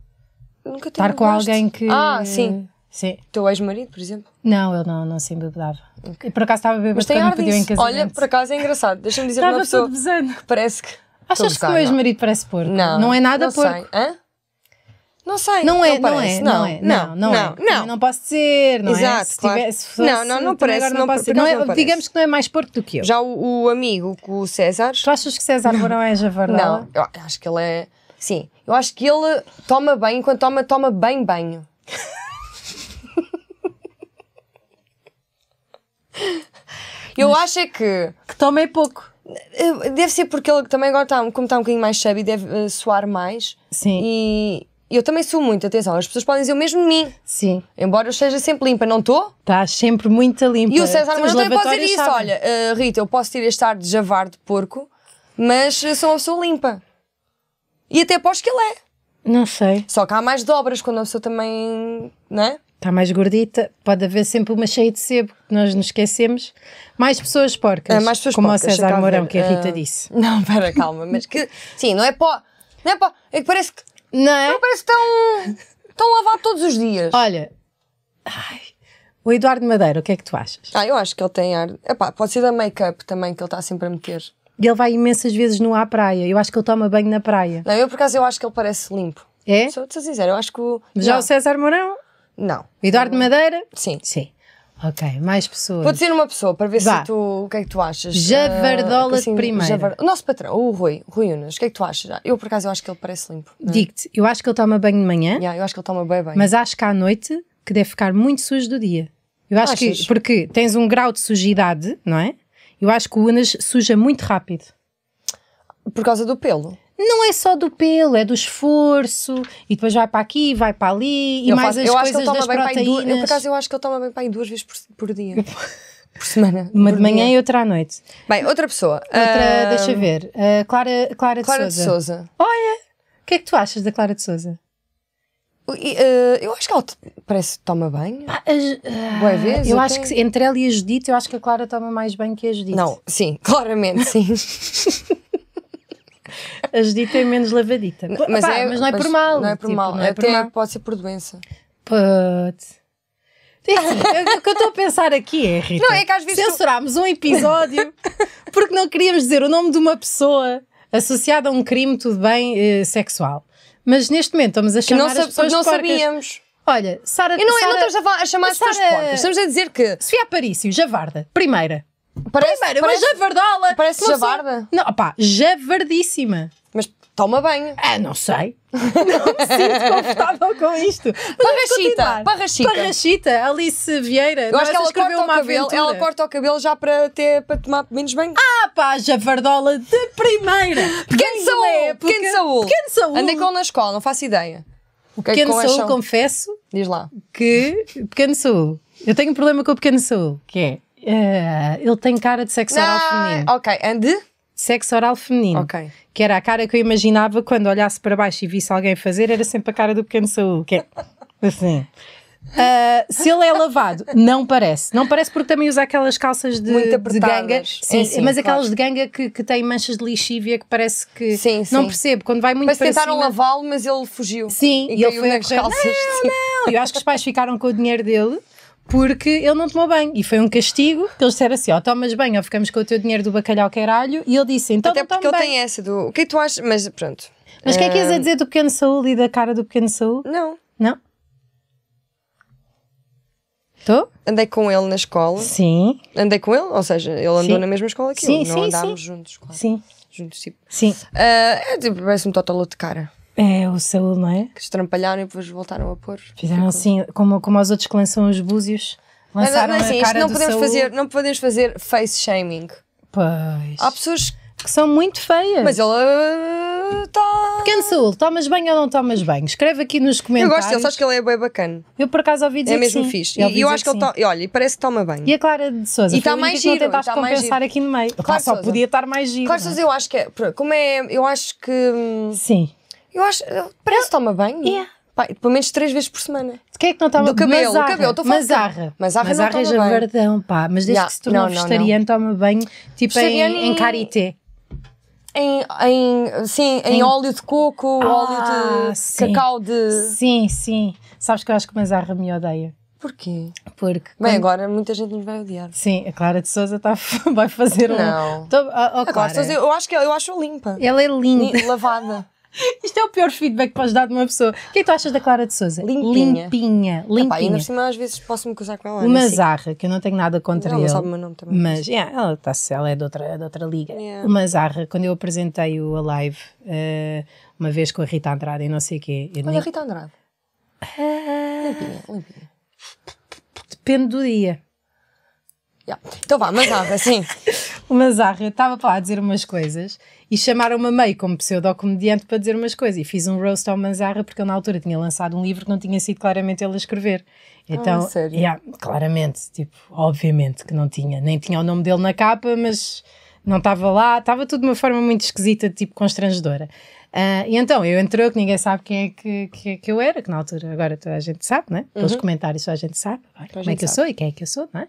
Nunca tenho Estar com gosto. alguém que. Ah, sim. Sim. Teu ex-marido, por exemplo? Não, ele não, não se embebedava. Okay. E por acaso estava bêbado quando me pediu em casamento. Olha, por acaso é engraçado. Deixa-me dizer [LAUGHS] uma pessoa que parece que... Achas que o ex-marido parece porco? Não. Não é nada não porco? Sei. Hã? Não sei. Não é, não, não, é, não, não é, não, não, é, não, não, não, é. pode ser, não é? Exato, é? Se claro. fosse, não, não, não parece, não, não ser. Não é, parece. digamos que não é mais porco do que eu. Já o, o amigo, o César. Tu achas que César Mourão é Javardão? Não, eu acho que ele é, sim, eu acho que ele toma bem enquanto toma, toma bem banho. [LAUGHS] eu acho é que... Que toma é pouco. Eh, deve ser porque ele também agora está, como está um bocadinho mais chubby, deve uh, suar mais. Sim. E, eu também sou muito, atenção, as pessoas podem dizer o mesmo de mim. Sim. Embora eu esteja sempre limpa, não estou? Estás sempre muito limpa. E o César, mas não eu posso dizer isso, olha, uh, Rita, eu posso ter este ar de javar de porco, mas sou uma pessoa limpa. E até aposto que ele é. Não sei. Só que há mais dobras quando a pessoa também, não é? Está mais gordita, pode haver sempre uma cheia de sebo, que nós nos esquecemos. Mais pessoas porcas. É, mais pessoas como porcas, o César Mourão, que a Rita uh... disse. [LAUGHS] Não, pera, calma, mas que. Sim, não é pó. Não é pó. É que parece que não é? Não parece tão. tão lavado todos os dias. Olha. Ai. O Eduardo Madeira, o que é que tu achas? Ah, eu acho que ele tem ar. Epá, pode ser da make-up também que ele está sempre a meter. Ele vai imensas vezes no à praia. Eu acho que ele toma banho na praia. Não, eu por acaso eu acho que ele parece limpo. É? Sou-te sincero, eu acho que o. Já o César Mourão? Não. Eduardo Madeira? Sim. Sim. Ok, mais pessoas. Vou dizer uma pessoa para ver Vá. se tu. O que é que tu achas? Ah, Javardola uh, assim, de primeira. O nosso patrão, o Rui, Rui Unas, o que é que tu achas? Eu, por acaso, eu acho que ele parece limpo. É? Digo-te, eu acho que ele toma banho de manhã. Yeah, eu acho que ele toma bem bem. Mas acho que à noite que deve ficar muito sujo do dia. Eu acho achas? que. Porque tens um grau de sujidade, não é? Eu acho que o Unas suja muito rápido. Por causa do pelo? não é só do pelo, é do esforço, e depois vai para aqui, vai para ali, e eu mais faço, as coisas das proteínas. eu, por acaso, eu acho que ele toma bem para em duas vezes por, por dia. [LAUGHS] por semana. Uma por de manhã dia. e outra à noite. Bem, outra pessoa. Outra, uh... deixa ver. Uh, ah, Clara, Clara, Clara de Souza. Olha, o que é que tu achas da Clara de Souza? Uh, eu acho que ela parece que toma bem. Ah, Boa vez. Eu acho que entre ela e a Judite, eu acho que a Clara toma mais bem que a Judite. Não, sim, [LAUGHS] claramente, sim. [LAUGHS] a Judita é menos lavadita. mas, é, mas, não é mas por mal. Não é por tipo, mal, não é por mal. pode ser por doença. Pode. É assim, [LAUGHS] o que eu estou a pensar aqui é, Rita, não, é que às vezes censurámos tu... um episódio [LAUGHS] porque não queríamos dizer o nome de uma pessoa associada a um crime, tudo bem, eh, sexual. Mas neste momento estamos a chamar que não as pessoas não porcas. sabíamos. Olha, Sara... E não, é- Sara, não estamos a, a chamar as pessoas porcas, estamos a dizer que... Sofia Aparício, Javarda, primeira, Parece, Primeiro, parece, uma javardola. Parece não javarda. Não, opá, javardíssima. Mas toma banho. Ah, não sei. [LAUGHS] não me sinto confortável com isto. Parrachita, parrachita. Parrachita, Alice Vieira. Eu acho que ela corta, o cabelo, aventura. ela corta o cabelo já para, ter, para tomar menos banho. Ah, pá, javardola de primeira. [LAUGHS] Pequeno Saúl, pequeno Saúl. Pequeno Saúl. Andei com ele na escola, não faço ideia. O que pequeno é que Saúl, confesso. Diz lá. Que, pequeno Saúl. Eu tenho um problema com o pequeno Saúl, que é eh, ele tem cara de sexo não, oral ah, feminino. Ok, ande? Sexo oral feminino. Ok. Que era a cara que eu imaginava quando olhasse para baixo e visse alguém fazer, era sempre a cara do pequeno Saúl, que é assim. Uh, se ele é lavado, não parece. Não parece porque também usa aquelas calças de, de ganga. Sim, é, sim mas claro. aquelas de ganga que, que têm manchas de lixívia que parece que. Sim, sim. Não percebo. Quando vai muito mas para tentaram cima... lavá-lo, mas ele fugiu. Sim, e, e ele foi nas calças. Não, não, Eu acho que os pais ficaram com o dinheiro dele porque ele não tomou banho. E foi um castigo que eles disseram assim: ó, oh, tomas banho ou ficamos com o teu dinheiro do bacalhau caralho. E ele disse: então, Até porque ele tem essa do. O que é que tu achas? Mas pronto. Mas o é... que é que ias a dizer do pequeno Saúl e da cara do pequeno Saúl? Não. Não? Tô? Andei com ele na escola. Sim. Andei com ele, ou seja, ele andou sim. na mesma escola que sim, eu. Não sim, andámos sim. juntos, claro. Sim. Juntos, tipo. Sim. Uh, é, tipo, parece um total de cara. É, o Saúl, não é? Que estrampalharam e depois voltaram a pôr. Fizeram Ficou. assim, como, como aos outros que lançam os búzios. Lançaram mas, assim, a cara não podemos fazer Não podemos fazer face shaming. Pois. Há pessoas que são muito feias. Mas ele está. Eh, Pequeno Saúl, tomas bem ou não tomas bem? Escreve aqui nos comentários. Eu gosto dele, acho que ele é bem bacana. Eu por acaso ouvi dizer é que sim. É mesmo fixe. Eu e eu acho que, que ele to... olha, parece que toma bem. E a Clara de Souza. E está mais giro. Não tentaste tá compensar aqui no meio. Claro, só podia estar mais giro. Claro, é? Souza, eu acho que é. Como é. Eu acho que. Hum, sim. Eu acho. Parece que toma banho. É? pelo menos três vezes por semana. De que é que não toma banho? Do cabelo, Mazarra, cabelo, estou Mazarra. mas Mazarra não é javardão, pá. Mas desde yeah. que se tornou não, vegetariano, toma banho tipo em, em karité. Em, em, sim, em, em, óleo de coco, ah, óleo de ah, sim. cacau de. Sim, sim. Sabes que eu acho que Mazarra me odeia. Porquê? Porque. Bem, quando... agora muita gente nos vai odiar. Sim, a Clara de Souza tá, [LAUGHS] vai fazer não. um. Não. Tô... Oh, oh, Clara. Souza, eu acho que eu acho limpa. Ela é linda. Lavada. [LAUGHS] Isto é o pior feedback que podes dar de uma pessoa. O que é que tu achas da Clara de Souza? Limpinha. Limpinha. Limpinha. Epá, ainda por cima, às vezes posso-me cruzar com ela. Uma zarra, que eu não tenho nada contra ele Ela sabe o meu nome também. Mas, yeah, ela, tá, ela é de outra, de outra liga. Yeah. Uma zarra. Quando eu apresentei o Alive, uh, eh, uma vez com a Rita Andrade e não sei o quê. Olha, nem... a Rita Andrade. Ah. Limpinha, limpinha. Depende do dia. Yeah. Então vá, uma zarra, sim. [LAUGHS] uma zarra. Eu estava para lá a dizer umas coisas e chamaram-me a meio como pseudo-comediante para dizer umas coisas. E fiz um roast ao Manzarra porque ele na altura tinha lançado um livro que não tinha sido claramente ele a escrever. Ah, então, ah, sério? Yeah, claramente, tipo, obviamente que não tinha. Nem tinha o nome dele na capa, mas não estava lá. Estava tudo de uma forma muito esquisita, tipo constrangedora. Uh, e então eu entrou, que ninguém sabe quem é que, que, que, eu era, que na altura agora toda a gente sabe, né? Pelos uhum. comentários só a gente sabe agora, como é gente é que sabe. eu sou e quem é que eu sou, não é?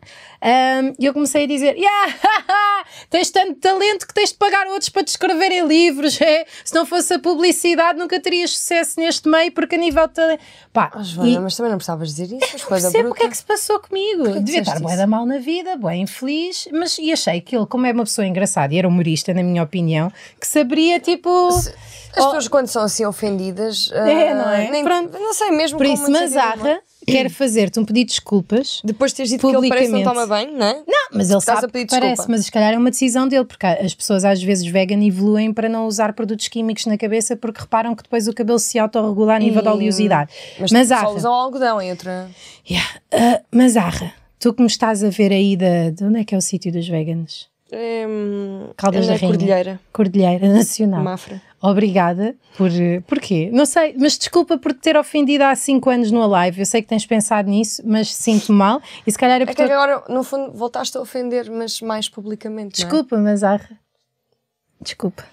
Um, e eu comecei a dizer: yeah, [LAUGHS] tens tanto talento que tens de pagar outros para te escreverem livros. [LAUGHS] É? Se não fosse a publicidade, nunca terias sucesso neste meio, porque a nível de talento. Pá, oh, Joana, e... mas também não precisavas dizer isso, mas coisa bruta. o que é que se passou comigo. Porque Devia estar bué da mal na vida, bem infeliz, mas e achei que ele, como é uma pessoa engraçada e era humorista, na minha opinião, que saberia tipo. Se as oh. pessoas, quando são assim ofendidas. É, não é? Ah, nem, Pronto. Não sei mesmo Por isso, Arra é? quer fazer-te um pedido de desculpas. Depois de teres dito que ele parece que não toma bem, não é? Não, mas ele Estás sabe que parece, mas se calhar é uma decisão dele, porque as pessoas às vezes vegan evoluem para não usar produtos químicos na cabeça porque reparam que depois o cabelo se autorregula a nível da oleosidade. Mas, mas arra, só usam algodão em é outra. Yeah. Uh, ah, mas arra, tu que me estás a ver aí de, de onde é que é o sítio dos veganos? Ehm, Caldas da Rainha. Cordilheira. Cordilheira Nacional. Mafra. Obrigada por. Porquê? Não sei, mas desculpa por ter ofendido há 5 anos no live. Eu sei que tens pensado nisso, mas sinto mal. E se calhar é, é porque. agora, no fundo, voltaste a ofender, mas mais publicamente. É? Desculpa, é? Mazarra. Desculpa.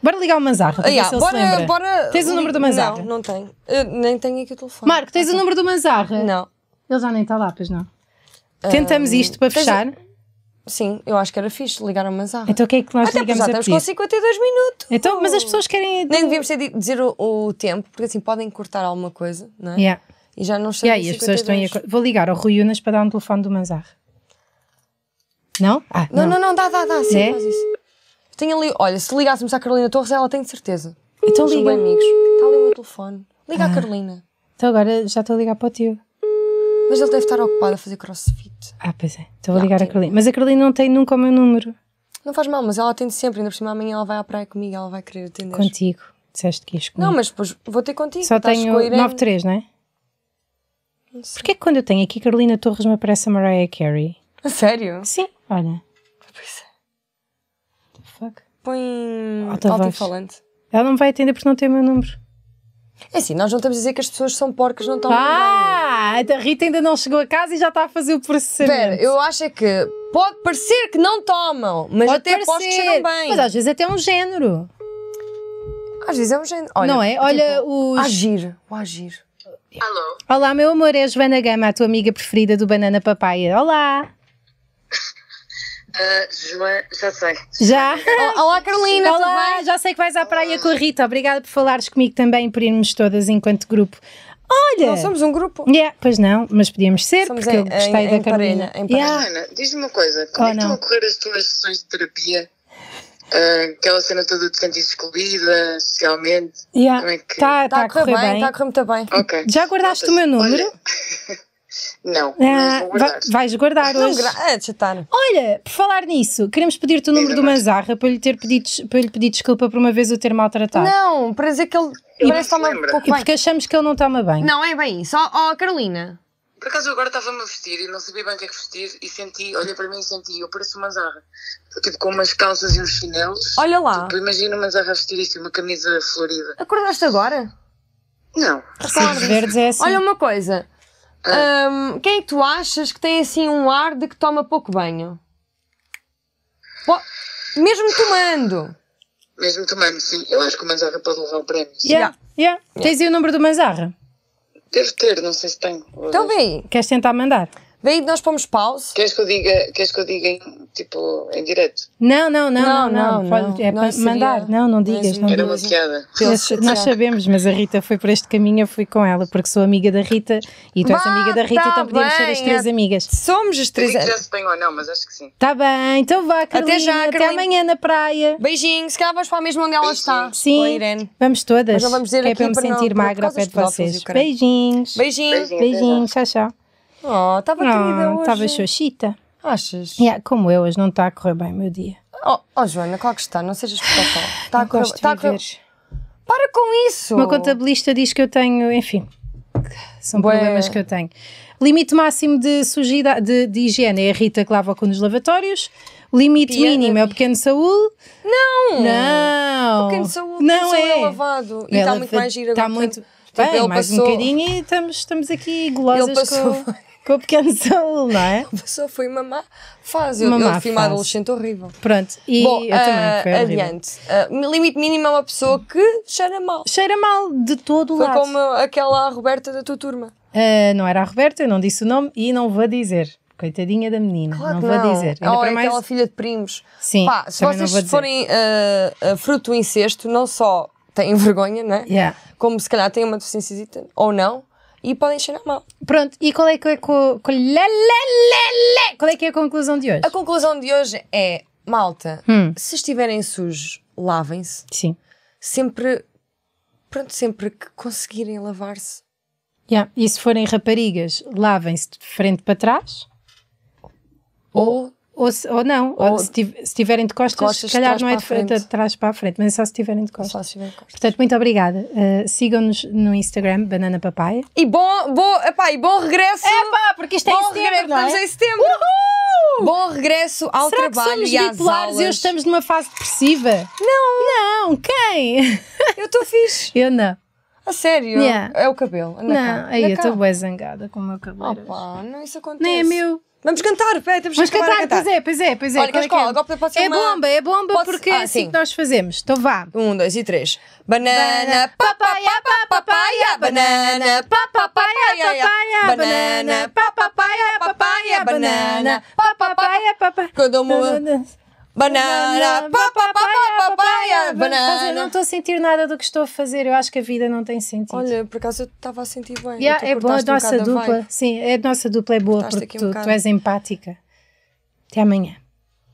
Bora ligar o Manzarra, ah, yeah, bora, Bora... Tens o número do Manzarra? Não, não tenho. Eu nem tenho aqui o telefone. Marco, tens ah, o número do Manzarra? Não. Ele já nem está lá, pois não. Uh, Tentamos isto para fechar. Sim, eu acho que era fixe ligar a Manzarra. Então o que é que nós Até ligamos já a estamos pedir? com 52 minutos. Então, mas as pessoas querem... Nem então devíamos ter de dizer o, o, tempo, porque assim podem cortar alguma coisa, não é? Yeah. E já não estamos yeah, e as pessoas estão a... Vou ligar ao Rui Unas para dar um telefone do Manzarra. Não? Ah, não? não, não, não, dá, dá, dá, sim, é? faz isso. Tenho ali, olha, se ligássemos à Carolina Torres, ela tem de certeza. Então Somos liga. amigos. Está ali o meu telefone. Liga ah. à Carolina. Então agora já estou a ligar para o tio. Mas ele deve estar ocupado a fazer crossfit. Ah, pois é. Estou a ligar a tipo Carolina. Mas a Carolina não tem nunca o meu número. Não faz mal, mas ela atende sempre. Ainda por cima amanhã ela vai à praia comigo, ela vai querer atender. Contigo. Disseste que ias comigo. Não, mas depois vou ter contigo. Só tenho 93, não é? Não sei. Porquê que quando eu tenho aqui Carolina Torres me aparece a Mariah Carey? A sério? Sim, olha. Pois é. What the fuck? Põe alto-falante. Ela não vai atender porque não tem o meu número. É assim, nós não estamos a dizer que as pessoas são porcas, não estão Ah, bem. a Rita ainda não chegou a casa e já está a fazer o processamento. Espera, eu acho é que pode parecer que não tomam, mas pode até parecer, que cheiram bem. Mas às vezes até é um género. Às vezes é um género. Olha, não é? Tipo, Olha tipo, os... Agir, o agir. Alô. Olá, meu amor, é a Joana Gama, a tua amiga preferida do Banana Papaya. Olá. [LAUGHS] Ah, Joana, já sei. Já? Olá, Carolina, Olá, já sei que vais à praia Olá. com a Rita. Obrigada por falares comigo também, por irmos todas enquanto grupo. Olha! Não somos um grupo. Yeah, pois não, mas podíamos ser, somos porque em, eu gostei em, da em Carolina. Parelha, em yeah. Joana, diz-me uma coisa: como oh, é que estão a correr as tuas sessões de terapia? Uh, aquela cena toda de sentir excluída socialmente. Está yeah. é que... tá, tá, tá a correr, correr bem, está a correr muito bem. Okay. Já guardaste o meu número? Olha... Não, ah, guardar. vais guardar hoje. Gra... É, Olha, por falar nisso, queremos pedir-te o número do Manzarra para lhe, ter pedido, para lhe pedir desculpa por uma vez o ter maltratado. Não, para dizer que ele e é parece toma pouco bem. E porque achamos que ele não toma bem. Não, é bem isso. Ó, oh, Carolina. Por acaso eu agora estava-me a vestir e não sabia bem o que é que vestir e senti, olha para mim e senti, eu pareço uma zarra. Tipo com umas calças e uns chinelos. Olha lá. Tipo, imagina uma zarra vestir isso e uma camisa florida. Acordaste agora? Não. Recordes. Verdes é assim. Olha uma coisa, um, quem é que tu achas que tem assim um ar de que toma pouco banho? mesmo tomando. Mesmo tomando, sim. Eu acho que o Manzarra pode levar o prémio. Sim. Yeah. Yeah. yeah. Tens aí o número do Manzarra? Devo ter, não sei se tenho. Então vem. Queres tentar mandar? Daí nós pomos pause. Queres que eu diga, queres que eu diga tipo, em direto? Não, não, não, não, não. é para é mandar. Não, não digas. Não era uma piada. Nós, sabemos, mas a Rita foi por este caminho, eu fui com ela, porque sou amiga da Rita e tu és amiga da Rita, então tá podemos ser as três amigas. Somos as três amigas. se bem ou não, mas acho que sim. Está bem, então vá, Carolina. Até já, Até amanhã na praia. Beijinhos, se calhar vamos para o mesmo onde ela está. Sim, vamos todas. Mas não vamos dizer que é para me sentir magra ao pé de vocês. Beijinhos. Beijinhos. Beijinhos, tchau, tchau. Oh, estava querida ah, hoje. Estava xoxita. Achas? Yeah, como eu, hoje não está a correr bem o meu dia. Oh, oh Joana, claro que está, não sejas espetacular. Está tá a correr. Está a Para com isso! Uma contabilista diz que eu tenho, enfim, são Bué. problemas que eu tenho. Limite máximo de sujidade de, de higiene é a Rita que lava com nos lavatórios. Limite mínimo é o pequeno Saúl. Não! Não! O pequeno Saúl não é, é lavado. E está muito mais giro Está muito. Tipo, bem, mais passou... um bocadinho e estamos, estamos aqui golosas ele passou... com com o pequeno Saúl, [LAUGHS] não é? Só foi uma má fase. Uma eu, má eu fui uma adolescente horrível. Pronto, e Bom, eu uh, também foi eh, Adiante. Uh, limite mínimo é uma pessoa que cheira mal. Cheira mal de todo lado. Foi como aquela Roberta da tua turma. Uh, não era a Roberta, eu não disse o nome e não vou dizer. Coitadinha da menina, claro não, vou dizer. Ainda oh, para é mais... aquela filha de primos. Sim, Pá, se vocês forem uh, fruto do incesto, não só têm vergonha, né? Yeah. Como se calhar têm uma deficiência ou não, e podem cheirar mal. Pronto, e qual é que é, co, qual é, que é a conclusão de hoje? A conclusão de hoje é, malta, hum. se estiverem sujos, lavem-se. Sim. Sempre, pronto, sempre que conseguirem lavar-se. Yeah. E se forem raparigas, lavem-se de frente para trás. Ou, ou ou, se, ou não, ou, se, estiverem de costas, costas se calhar não é de, frente. de trás para a frente, mas é só se estiverem de costas. Só se tiverem costas. Portanto, muito obrigada. Uh, Sigam-nos no Instagram, Banana Papaya. E bom, bom, epá, e bom regresso. É pá, porque isto é bom em setembro, regresso, não é? Estamos em setembro. Uhul! Bom regresso ao Será trabalho que somos e às aulas. e hoje estamos numa fase depressiva? Não. Não, quem? Eu estou fixe. [LAUGHS] Eu não. A sério? Yeah. É o cabelo. não, aí eu estou bem zangada com o meu cabelo. Opa, não, isso acontece. Nem é meu. Vamos cantar, peraí, temos Vamos que cantar, cantar, pois é, pois é, pois é. Olha, é que é, é? Agora pode ser é uma... bomba, é bomba porque ah, é assim que nós fazemos. Então vá. Um, dois e três. Banana, papaya, papaya, banana, papaya, papaya, banana, papaya, papaya, banana, papaya, papaya. Cada uma. Banana, papapapapapaya, banana. Mas eu não estou a sentir nada do que estou a fazer. Eu acho que a vida não tem sentido. Olha, por acaso eu estava a sentir bem. Yeah, é boa a nossa um dupla. Vibe. Sim, a nossa dupla é boa porque um tu, tu és empática. Até amanhã.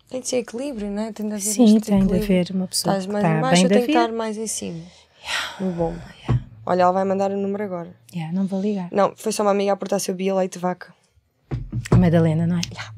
Tem de ser equilíbrio, não é? Tem de haver Sim, tem equilíbrio. de haver uma pessoa Estás que mais está embaixo, bem eu tenho que estar mais em cima. Yeah. No bom. Yeah. Olha, ela vai mandar o número agora. Yeah, não vou ligar. Não, foi só uma amiga a portar seu bia de vaca. A Madalena, não é? Yeah.